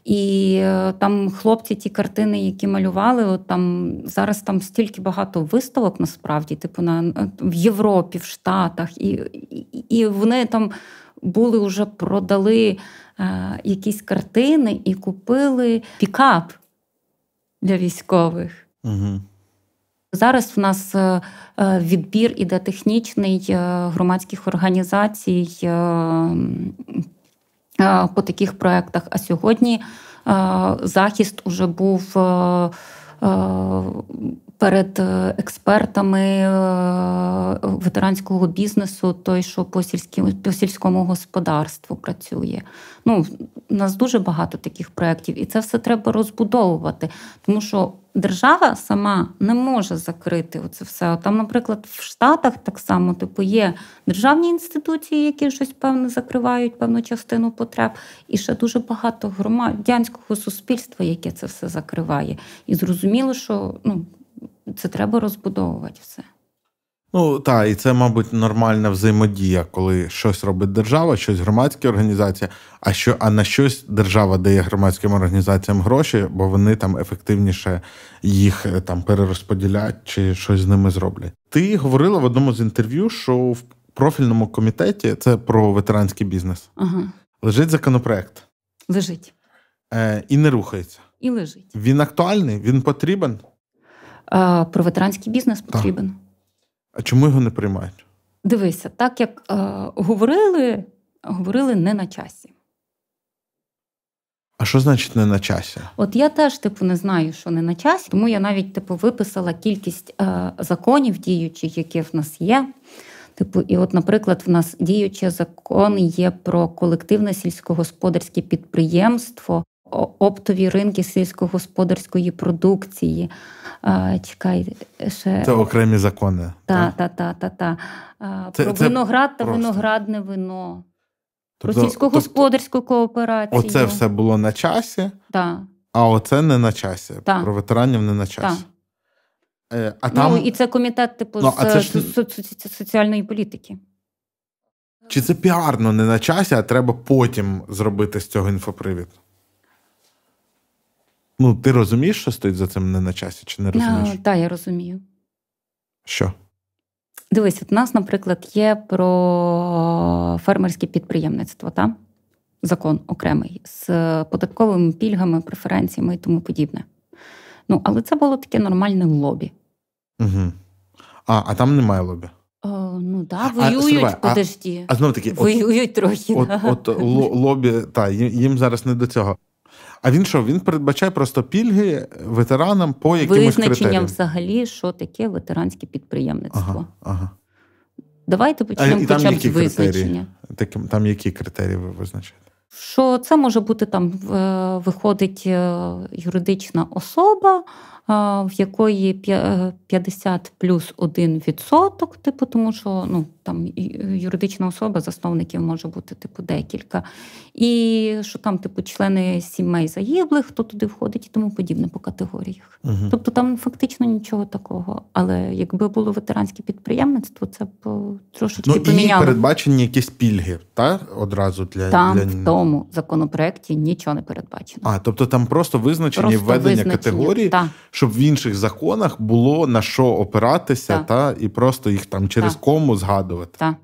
І е, там хлопці, ті картини, які малювали, от там зараз там стільки багато виставок насправді, типу на е, в Європі, в Штатах, і, і, і вони там були вже продали е, якісь картини і купили пікап для військових. Угу. Зараз в нас е, відбір іде технічний громадських організацій Е, по таких проектах. А сьогодні е, захист уже був. Е, перед е, експертами е, ветеранського бізнесу, той, що по сільському по сільському господарству працює. Ну, у нас дуже багато таких проєктів, і це все треба розбудовувати, тому що держава сама не може закрити це все. Там, наприклад, в Штатах так само типу є державні інституції, які щось певне закривають певну частину потреб, і ще дуже багато громадянського суспільства, яке це все закриває. І зрозуміло, що ну це треба розбудовувати все. Ну так, і це, мабуть, нормальна взаємодія, коли щось робить держава, щось громадські організації, а що а на щось держава дає громадським організаціям гроші, бо вони там ефективніше їх е, там перерозподілять чи щось з ними зроблять. Ти говорила в одному з інтерв'ю, що в профільному комітеті це про ветеранський бізнес. Ага. Лежить законопроект. Лежить. Е, І не рухається. І лежить. Він актуальний, він потрібен про ветеранський бізнес потрібен. Так. А чому його не приймають? Дивися, так як е, говорили, говорили не на часі. А що значить не на часі? От я теж, типу, не знаю, що не на часі, тому я навіть типу виписала кількість е, законів діючих, які в нас є. Типу, і от, наприклад, в нас діючий закон є про колективне сільськогосподарське підприємство оптові ринки сільськогосподарської продукції. Чекай, ще... Це окремі закони. Та, та, та, та, та. Це, Про це виноград та просто. виноградне вино. Тобто, Про тобто сільськогосподарську тобто, кооперацію. Оце все було на часі, та. а оце не на часі. Та. Про ветеранів не на часі. Та. Е, а ну, там... Ну, І це комітет типу ну, з ж... соціальної політики. Чи це піарно не на часі, а треба потім зробити з цього інфопривід? Ну, ти розумієш, що стоїть за цим не на часі, чи не розумієш? Так, да, я розумію. Що? Дивись, у нас, наприклад, є про фермерське підприємництво, так? закон окремий з податковими пільгами, преференціями і тому подібне. Ну, але це було таке нормальне лобі. Угу. А а там немає лобі. О, е, ну так, да, воюють, а, подожди. А, а знов таки, воюють от, трохи. От, да. от, от лобі, та, їм зараз не до цього. А він що? Він передбачає просто пільги ветеранам по якимось визначенням взагалі, що таке ветеранське підприємництво. Ага, ага. Давайте почнемо а, хоча б з визначення. Критерії? Там які критерії ви визначаєте? Що це може бути там виходить е, юридична особа, в якої 50 е, плюс 1 відсоток, типу, тому що ну, там юридична особа засновників може бути типу, декілька. І що там, типу, члени сімей загиблих, хто туди входить і тому подібне по категоріях. Угу. Тобто там фактично нічого такого. Але якби було ветеранське підприємництво, це б трошечки ну, поміняло. І передбачені якісь пільги, та? Одразу для Там для... в тому законопроекті нічого не передбачено. А, тобто там просто визначені просто введення визначені. категорії. Та щоб в інших законах було на що опиратися, так. та і просто їх там через так. кому згадувати. Так.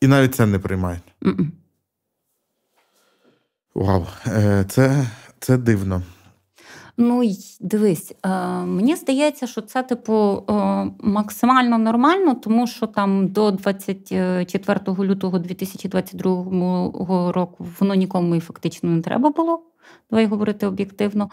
І навіть це не приймають. Mm-mm. Вау, е, це, це дивно. Ну дивись, е, мені здається, що це типу е, максимально нормально, тому що там до 24 лютого 2022 року воно нікому і фактично не треба було. Давай говорити об'єктивно.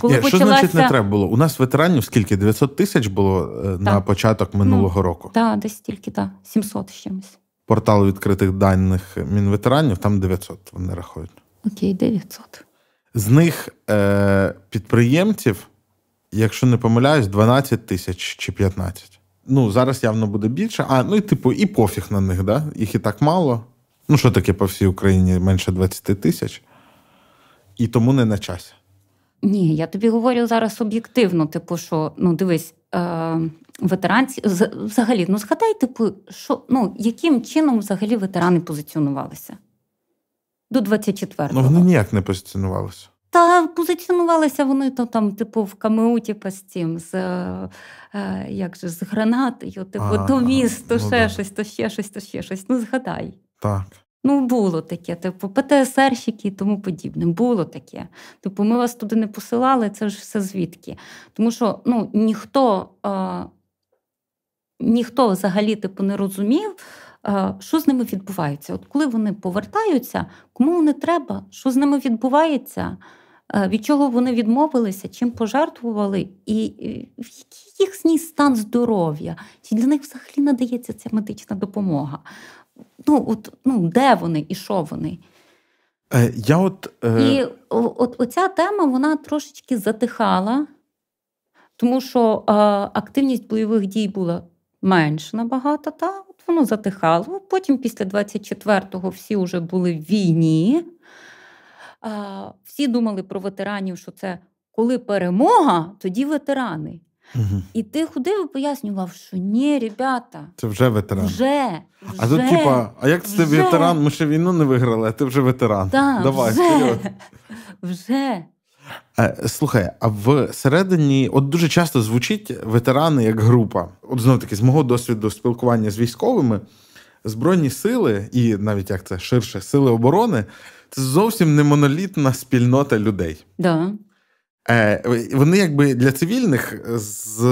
Коли Ні, почалася... Що значить не треба було? У нас ветеранів скільки? 900 тисяч було е, так. на початок ну, минулого ну, року? Так, десь тільки, так, 700 з чимось. Портал відкритих даних мінветеранів, там 900 вони рахують. Окей, 900. З них е, підприємців, якщо не помиляюсь, 12 тисяч чи 15. Ну, зараз явно буде більше. А, ну і типу, і пофіг на них, да? Їх і так мало. Ну, що таке по всій Україні менше 20 тисяч і тому не на часі. Ні, я тобі говорю зараз об'єктивно, типу, що ну дивись, е, ветеранці взагалі, ну згадай, типу, що ну яким чином взагалі ветерани позиціонувалися до 24-го? Ну вони ніяк не позиціонувалися. Та позиціонувалися вони то там, типу, в камеуті з цим, е, з е, як же з гранатою, типу, до міста, то ну ще щось, то ще щось, то ще щось. Ну згадай. Так. Ну, було таке, типу, ПТСРщики і тому подібне. Було таке. Типу, ми вас туди не посилали, це ж все звідки. Тому що ну, ніхто е, ніхто взагалі типу, не розумів, е, що з ними відбувається. От коли вони повертаються, кому вони треба, що з ними відбувається, е, від чого вони відмовилися, чим пожертвували, і, і який їхній стан здоров'я, чи для них взагалі надається ця медична допомога ну, от, ну, де вони і що вони. Е, я от, е... І от, оця тема вона трошечки затихала, тому що е, активність бойових дій була менш набагато, та от воно затихало. Потім після 24-го всі вже були в війні. Е, всі думали про ветеранів, що це коли перемога, тоді ветерани. Угу. І ти ходив і пояснював, що ні, ребята. Це вже ветеран. Вже, вже А тут, типа, а як це ти ветеран? Ми ще війну не виграли, а ти вже ветеран. Да, Давай, вже. вже. Е, слухай, а всередині, от дуже часто звучить ветерани як група. От знову таки, з мого досвіду спілкування з військовими, збройні сили, і навіть як це ширше сили оборони, це зовсім не монолітна спільнота людей. Да. Е, вони якби для цивільних з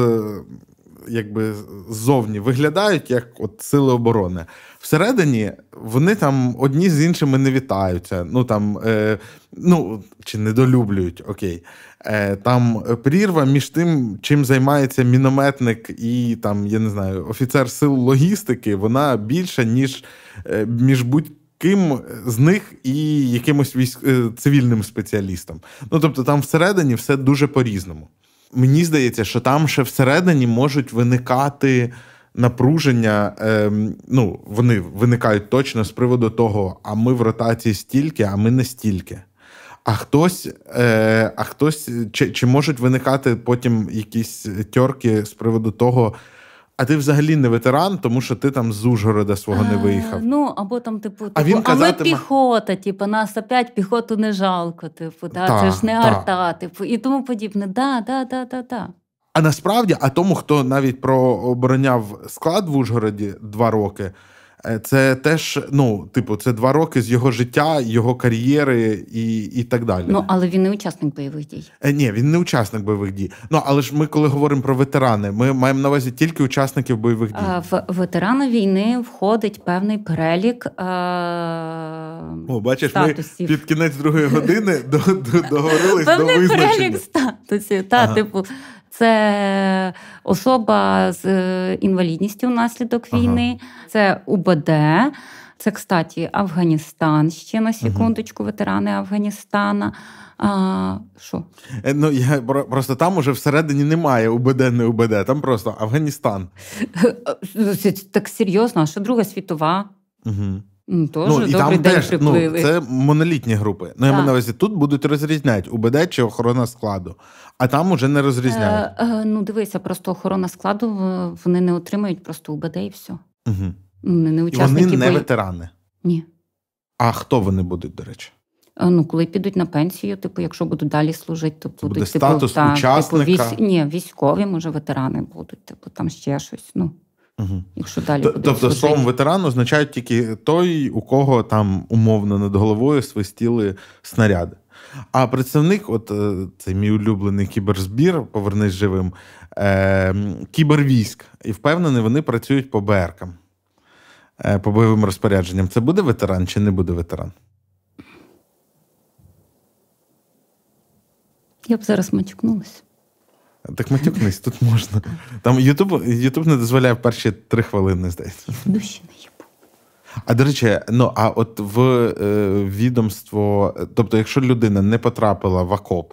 якби ззовні виглядають як от сили оборони. Всередині вони там одні з іншими не вітаються. Ну там е, ну чи недолюблюють, окей. Е, Там прірва між тим, чим займається мінометник і там, я не знаю, офіцер сил логістики. Вона більша, ніж е, між будь ким з них і якимось військ е, цивільним спеціалістом. Ну тобто, там всередині все дуже по-різному. Мені здається, що там ще всередині можуть виникати. Напруження, ем, ну вони виникають точно з приводу того, а ми в ротації стільки, а ми не стільки. А хтось, е, а хтось, чи чи можуть виникати потім якісь тьорки з приводу того, а ти взагалі не ветеран, тому що ти там з Ужгорода свого не е, виїхав. ну або там, типу, типу а, він а ми піхота, типу, нас опять піхоту не жалко. Типу, да, та, це ж не та. арта, типу, і тому подібне. Да, да, да, да, да. А насправді, а тому, хто навіть прообороняв склад в Ужгороді два роки. Е, це теж, ну, типу, це два роки з його життя, його кар'єри і і так далі. Ну, але він не учасник бойових дій. Е, Ні, він не учасник бойових дій. Ну але ж ми, коли говоримо про ветерани, ми маємо на увазі тільки учасників бойових дій. Е, в ветерана війни входить певний перелік. Е... О, бачиш, статусів. ми під кінець другої години договорились до визначення. перелік статусів. Та, типу, це особа з е, інвалідністю внаслідок війни, ага. це УБД. Це, кстати, Афганістан ще на секундочку, ветерани Афганістана. що? Е, ну я просто там уже всередині немає УБД, не УБД, там просто Афганістан. Е, так серйозно, а що Друга світова? Угу. Ну, теж ну, і там теж, Ну, Це монолітні групи. Ну, я маю на увазі, тут будуть розрізняти УБД чи охорона складу, а там уже не розрізняють. Е, е, ну, дивися, просто охорона складу е, вони не отримають просто УБД і все. Угу. Вони не учасники. Вони не бої... ветерани. Ні. А хто вони будуть, до речі? Е, ну, коли підуть на пенсію, типу, якщо будуть далі служити, то будуть буде типу, статус та, типу, учасника? Типу, військ... Ні, військові, може, ветерани будуть, типу, там ще щось. ну. Угу. Якщо далі Тобто словом ветеран означає тільки той, у кого там умовно над головою свистіли снаряди. А представник, от е, це мій улюблений кіберзбір, повернись живим, е, кібервійськ. І впевнений, вони працюють по БРКам, е, по бойовим розпорядженням. Це буде ветеран чи не буде ветеран? Я б зараз матюкнулася. Так матюкнись, тут можна. Там Ютуб Ютуб не дозволяє перші три хвилини, здається. Душі ну, не їбу. А до речі, ну а от в е, відомство, тобто, якщо людина не потрапила в окоп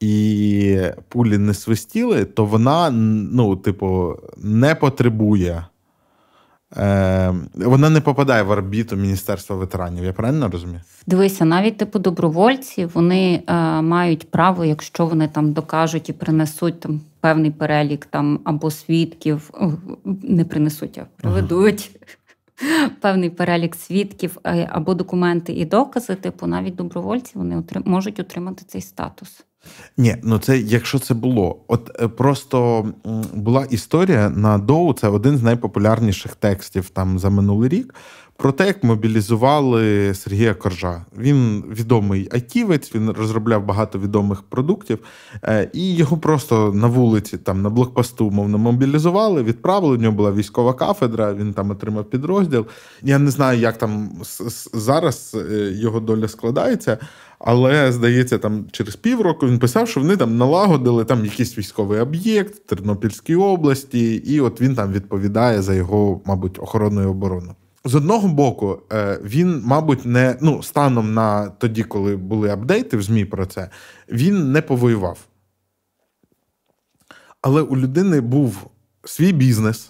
і пулі не свистіли, то вона, ну, типу, не потребує Е, Вона не попадає в орбіту Міністерства ветеранів, я правильно розумію? Дивися, навіть типу добровольці вони е, мають право, якщо вони там докажуть і принесуть там певний перелік там або свідків, не принесуть, а проведуть Ага. Певний перелік свідків е, або документи і докази, типу навіть добровольці вони отри- можуть отримати цей статус. Ні, ну це якщо це було, от е, просто була історія на доу. Це один з найпопулярніших текстів там за минулий рік про те, як мобілізували Сергія Коржа. Він відомий айтівець, він розробляв багато відомих продуктів, е, і його просто на вулиці, там на блокпосту, мовно, мобілізували, відправили. У нього була військова кафедра, він там отримав підрозділ. Я не знаю, як там зараз е, його доля складається. Але здається, там через півроку він писав, що вони там налагодили там якийсь військовий об'єкт в Тернопільській області, і от він там відповідає за його, мабуть, охорону і оборону з одного боку, е, він, мабуть, не ну, станом на тоді, коли були апдейти в ЗМІ про це, він не повоював. Але у людини був свій бізнес,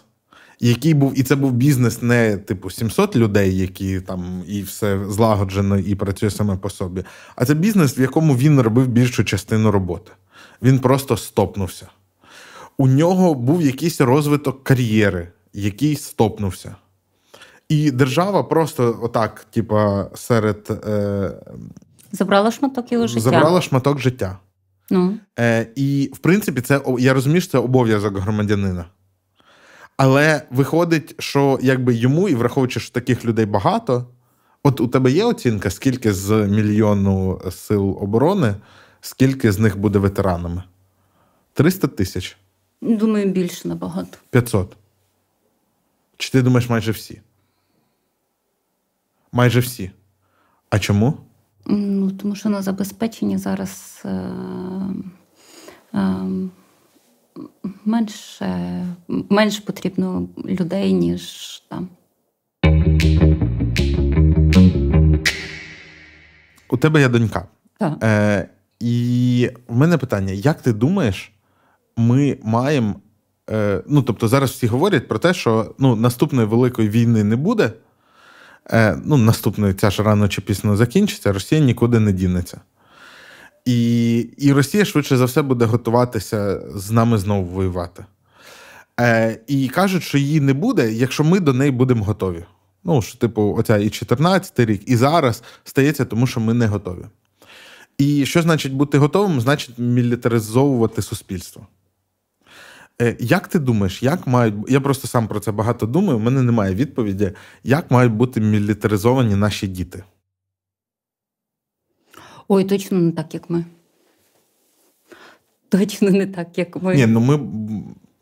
який був, і це був бізнес не типу 700 людей, які там і все злагоджено і працює саме по собі. А це бізнес, в якому він робив більшу частину роботи. Він просто стопнувся. У нього був якийсь розвиток кар'єри, який стопнувся. І держава просто отак, типа, серед Е, забрала шматок його життя. Забрала шматок життя. Ну. Е, І в принципі, це я розумію, що це обов'язок громадянина. Але виходить, що якби йому, і враховуючи, що таких людей багато, от у тебе є оцінка, скільки з мільйону сил оборони, скільки з них буде ветеранами? 300 тисяч. Думаю, більше набагато. 500. Чи ти думаєш майже всі? майже всі. А чому? Ну, Тому що на забезпеченні зараз е, е, менше, менш потрібно людей, ніж там. У тебе є донька. Е, І в мене питання: як ти думаєш, ми маємо. Е, ну, Тобто, зараз всі говорять про те, що ну, наступної великої війни не буде. Е, ну, наступною ця ж рано чи пізно закінчиться, Росія нікуди не дінеться. І і Росія швидше за все буде готуватися з нами знову воювати. Е, І кажуть, що її не буде, якщо ми до неї будемо готові. Ну, що, типу, оця і 14 рік, і зараз стається, тому що ми не готові. І що значить бути готовим? Значить мілітаризовувати суспільство. Е, як ти думаєш, як мають я просто сам про це багато думаю, в мене немає відповіді, як мають бути мілітаризовані наші діти? Ой, точно не так, як ми. Точно не так, як ми. Ні, ну ми,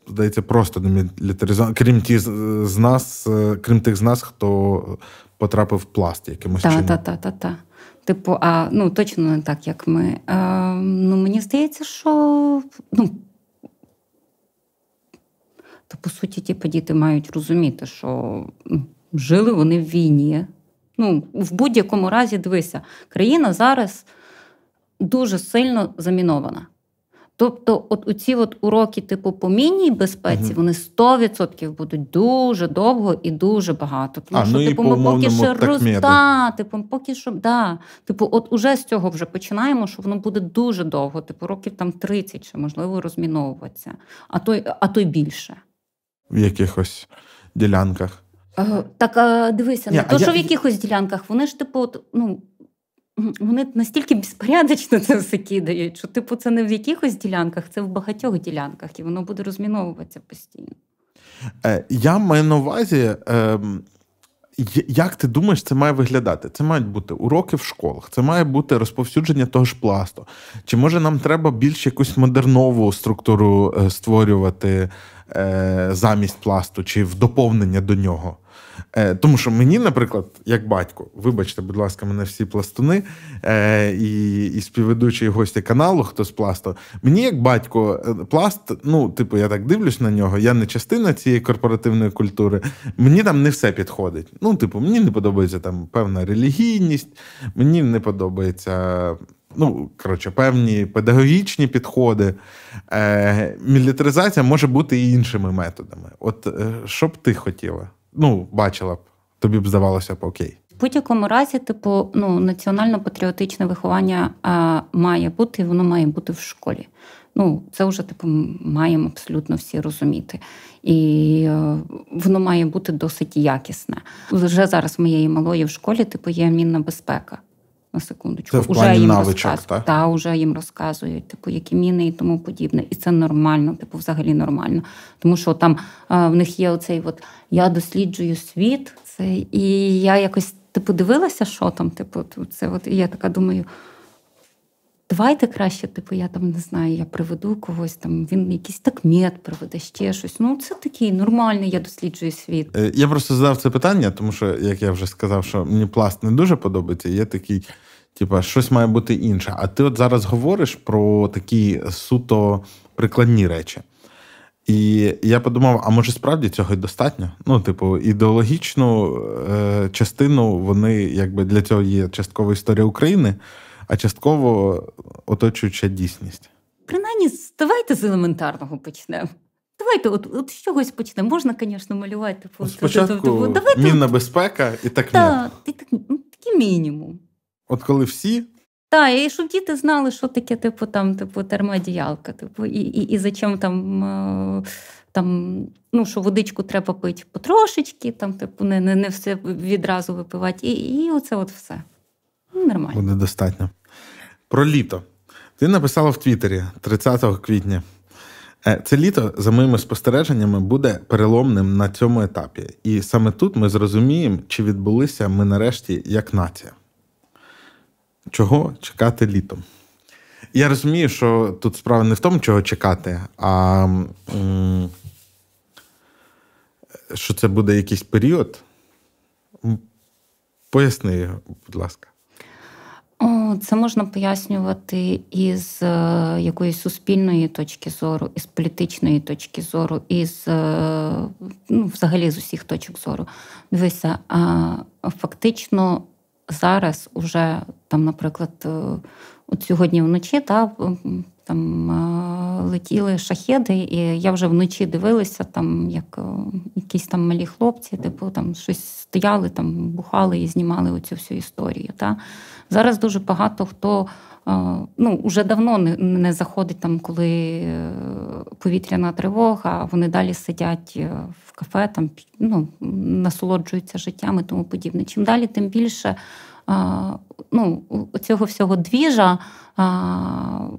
здається, просто не мілітаризовані, крім ті з нас, е, крім тих з нас, хто потрапив в пласт якимось чином. Так, так, так, так. Типу, а ну точно не так, як ми. А, ем, ну, Мені здається, що ну, то по суті ті діти мають розуміти, що ну, жили вони в війні. Ну, в будь-якому разі, дивися, країна зараз дуже сильно замінована. Тобто, от у от уроки, типу, по мінній безпеці, вони 100% будуть дуже довго і дуже багато. Тому а, що ну, типу, ми поки що розда, типу, поки що да. Типу, от уже з цього вже починаємо, що воно буде дуже довго, типу, років там 30 чи можливо розміновуватися, а то а то й більше в якихось ділянках. Е, так е, дивися, не ну, а то, я... що в якихось ділянках, вони ж типу, ну вони настільки безпорядочно це все кидають, що типу це не в якихось ділянках, це в багатьох ділянках, і воно буде розміновуватися постійно. Е, я маю на увазі, ем, як ти думаєш, це має виглядати? Це мають бути уроки в школах, це має бути розповсюдження того ж пласту. Чи може нам треба більш якусь модернову структуру створювати? Е, замість пласту чи в доповнення до нього. Е, тому що мені, наприклад, як батько, вибачте, будь ласка, мене всі пластуни е, і і співведучі і гості каналу, хто з пласту, мені як батько, пласт, ну, типу, я так дивлюсь на нього, я не частина цієї корпоративної культури, мені там не все підходить. Ну, типу, мені не подобається там певна релігійність, мені не подобається ну, коротше, певні педагогічні підходи. Е, Мілітаризація може бути і іншими методами. От е, що б ти хотіла? Ну, бачила б, тобі б здавалося б окей. В будь-якому разі, типу, ну, національно-патріотичне виховання а, е, має бути, і воно має бути в школі. Ну, це вже типу маємо абсолютно всі розуміти, і е, воно має бути досить якісне. Вже зараз моєї малої в школі типу є мінна безпека на секундочку. Це в плані уже їм навичок, так? Та вже їм розказують, типу, які міни і тому подібне. І це нормально, типу, взагалі нормально. Тому що там а, е, в них є оцей от я досліджую світ, це і я якось типу дивилася, що там, типу, це от і я така думаю. Давайте краще, типу, я там не знаю, я приведу когось там. Він якийсь так мед приведе, ще щось. Ну це такий нормальний, я досліджую світ. Е, я просто задав це питання, тому що як я вже сказав, що мені пласт не дуже подобається. Є такий, типу, щось має бути інше. А ти от зараз говориш про такі суто прикладні речі. І я подумав, а може справді цього й достатньо? Ну, типу, ідеологічну е, частину вони якби для цього є часткова історія України а частково оточуюча дійсність. Принаймні, давайте з елементарного почнемо. Давайте, от от з чогось почнемо. Можна, звісно, малювати типу, Спочатку давайте, мінна от... безпека і так Та, і так ну, такий мінімум. От коли всі. Так, і щоб діти знали, що таке, типу, там, типу, термодіялка, типу, і і, і зачем там е, там, ну, що водичку треба пити потрошечки, там, типу, не не, не все відразу випивати. І і оце от все. Ну, нормально. Буде достатньо. Про літо. Ти написала в Твіттері 30 квітня. Е, це літо, за моїми спостереженнями, буде переломним на цьому етапі. І саме тут ми зрозуміємо, чи відбулися ми нарешті як нація. Чого чекати літом? Я розумію, що тут справа не в тому, чого чекати, а що це буде якийсь період. Поясни, будь ласка. Це можна пояснювати із е, якоїсь суспільної точки зору, із політичної точки зору, із е, ну, взагалі з усіх точок зору. Дивися, А фактично зараз уже там, наприклад, е, от сьогодні вночі та там летіли шахеди, і я вже вночі дивилася, там як якісь там малі хлопці, типу там щось стояли, там бухали і знімали оцю всю історію. Та? Зараз дуже багато хто е, ну, вже давно не заходить там, коли е, повітряна тривога, вони далі сидять е, в кафе, там ну, насолоджуються життям і тому подібне. Чим далі, тим більше ну, цього всього двіжа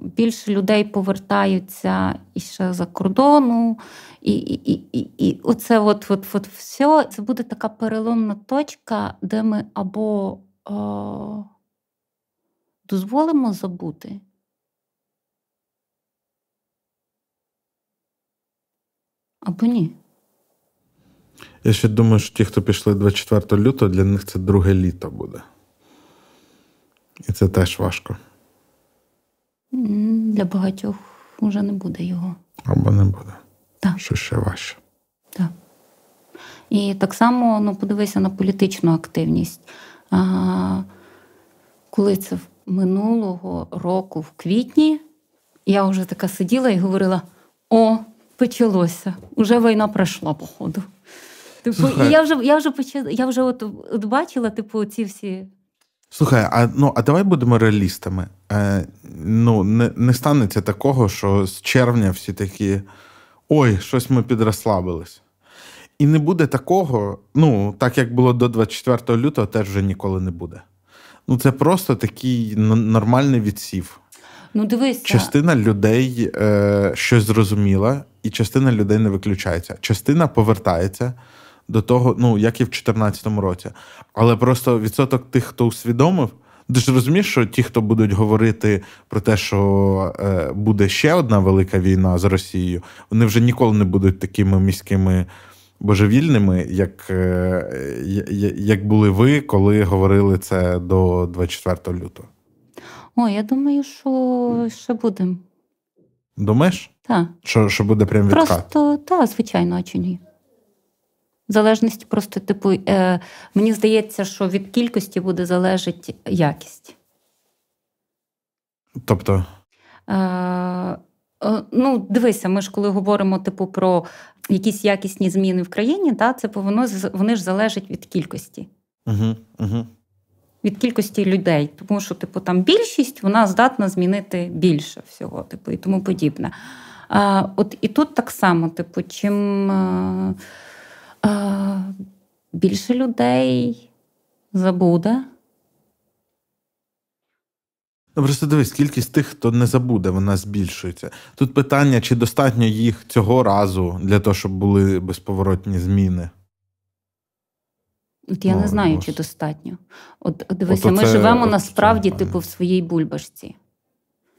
більше людей повертаються іще за кордону, і і, і, і оце от, от, от все. Це буде така переломна точка, де ми або дозволимо забути. Або ні. Я ще думаю, що ті, хто пішли 24 лютого, для них це друге літо буде. І це теж важко. Для багатьох вже не буде його. Або не буде. Так. Що ще важче. Так. І так само ну, подивися на політичну активність. А, Коли це минулого року, в квітні, я вже така сиділа і говорила: о, почалося, вже війна пройшла, походу. Типу, і я вже я вже почала, я вже от, от бачила, типу, ці всі. Слухай, а ну а давай будемо реалістами. Е, Ну, не, не станеться такого, що з червня всі такі. Ой, щось ми підрослабились. І не буде такого, ну, так як було до 24 лютого, теж вже ніколи не буде. Ну це просто такий нормальний відсів. Ну, дивись, е, частина людей е, щось зрозуміла, і частина людей не виключається. Частина повертається до того, ну як і в 2014 році. Але просто відсоток тих, хто усвідомив, ти ж розумієш, що ті, хто будуть говорити про те, що е, буде ще одна велика війна з Росією, вони вже ніколи не будуть такими міськими божевільними, як е, як були ви, коли говорили це до 24 лютого? О, я думаю, що ще будемо. Думаєш? Так. Що що буде прям відкат? Просто, так, звичайно, а чи ні? Залежність просто, типу, е, мені здається, що від кількості буде залежить якість. Тобто? Е, Е, ну дивися, ми ж коли говоримо типу про якісь якісні зміни в країні, та це повинно вони ж залежать від кількості. Угу, угу. Від кількості людей, тому що, типу, там більшість вона здатна змінити більше всього, типу, і тому подібне. А, От і тут так само, типу, чим а, е, а, е, більше людей забуде, Ну, просто дивись, кількість тих, хто не забуде, вона збільшується. Тут питання, чи достатньо їх цього разу для того, щоб були безповоротні зміни. От я ну, не знаю, ось. чи достатньо. От дивися, ми живемо насправді, це, типу, в своїй бульбашці.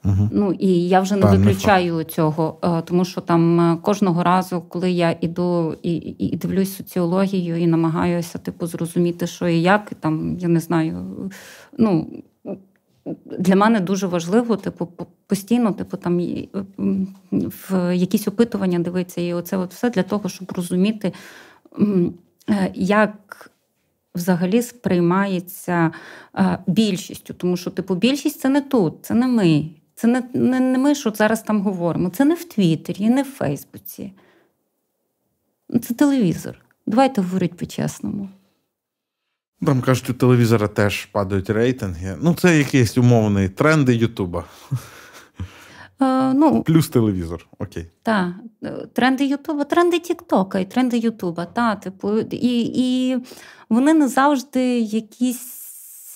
Угу. Ну і я вже не Та, виключаю не цього, е, тому що там е, кожного разу, коли я іду і, і, дивлюсь соціологію і намагаюся типу зрозуміти, що і як, там я не знаю. ну для мене дуже важливо, типу, постійно, типу, там е, в якісь опитування дивитися, і оце от все для того, щоб розуміти, е, як. Взагалі сприймається е, більшістю, тому що типу більшість це не тут, це не ми, це не, не не, ми, що зараз там говоримо. Це не в Твіттері, не в Фейсбуці. Це телевізор. Давайте говорити по-чесному. Там кажуть, у телевізора теж падають рейтинги. Ну, це якісь умовні тренди Ютуба. Е, ну, Плюс телевізор. Окей. Так. Е, тренди Ютуба, тренди Тіктока і тренди Ютуба. Та, типу, і, і вони не завжди якісь.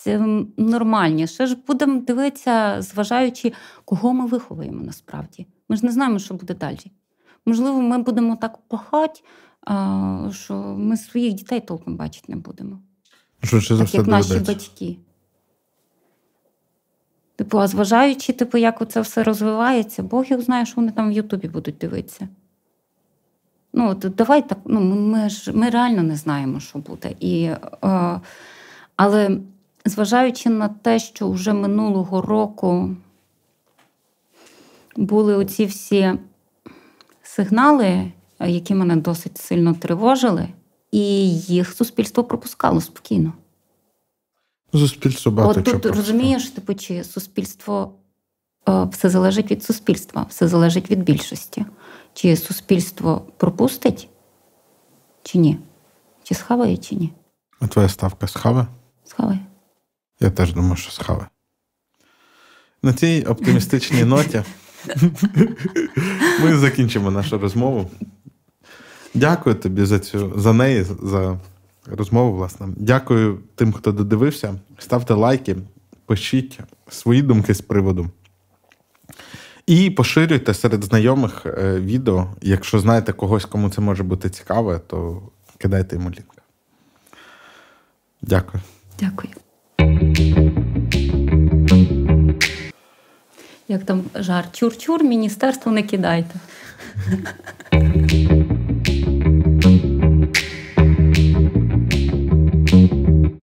Ем, нормальні. Ще ж будемо дивитися, зважаючи, кого ми виховуємо насправді. Ми ж не знаємо, що буде далі. Можливо, ми будемо так пахати, е, що ми своїх дітей толком бачити не будемо. Швидше так, як наші батьки. Типу, а зважаючи, типу, як це все розвивається, Бог їх знає, що вони там в Ютубі будуть дивитися. Ну, от давай так, ну, ми ж ми реально не знаємо, що буде. І, е, Але зважаючи на те, що вже минулого року були оці всі сигнали, які мене досить сильно тривожили і їх суспільство пропускало спокійно. Суспільство багато От тут чого розумієш, типу, чи суспільство е, все залежить від суспільства, все залежить від більшості. Чи суспільство пропустить, чи ні? Чи схаває, чи ні? А твоя ставка схаває? Схаває. Я теж думаю, що схаває. На цій оптимістичній ноті ми закінчимо нашу розмову. Дякую тобі за цю за неї, за розмову. Власне, дякую тим, хто додивився. Ставте лайки, пишіть свої думки з приводу. І поширюйте серед знайомих е, відео. Якщо знаєте когось, кому це може бути цікаве, то кидайте йому лінк. Дякую. Дякую. Як там жар? Чур-чур, міністерство не кидайте.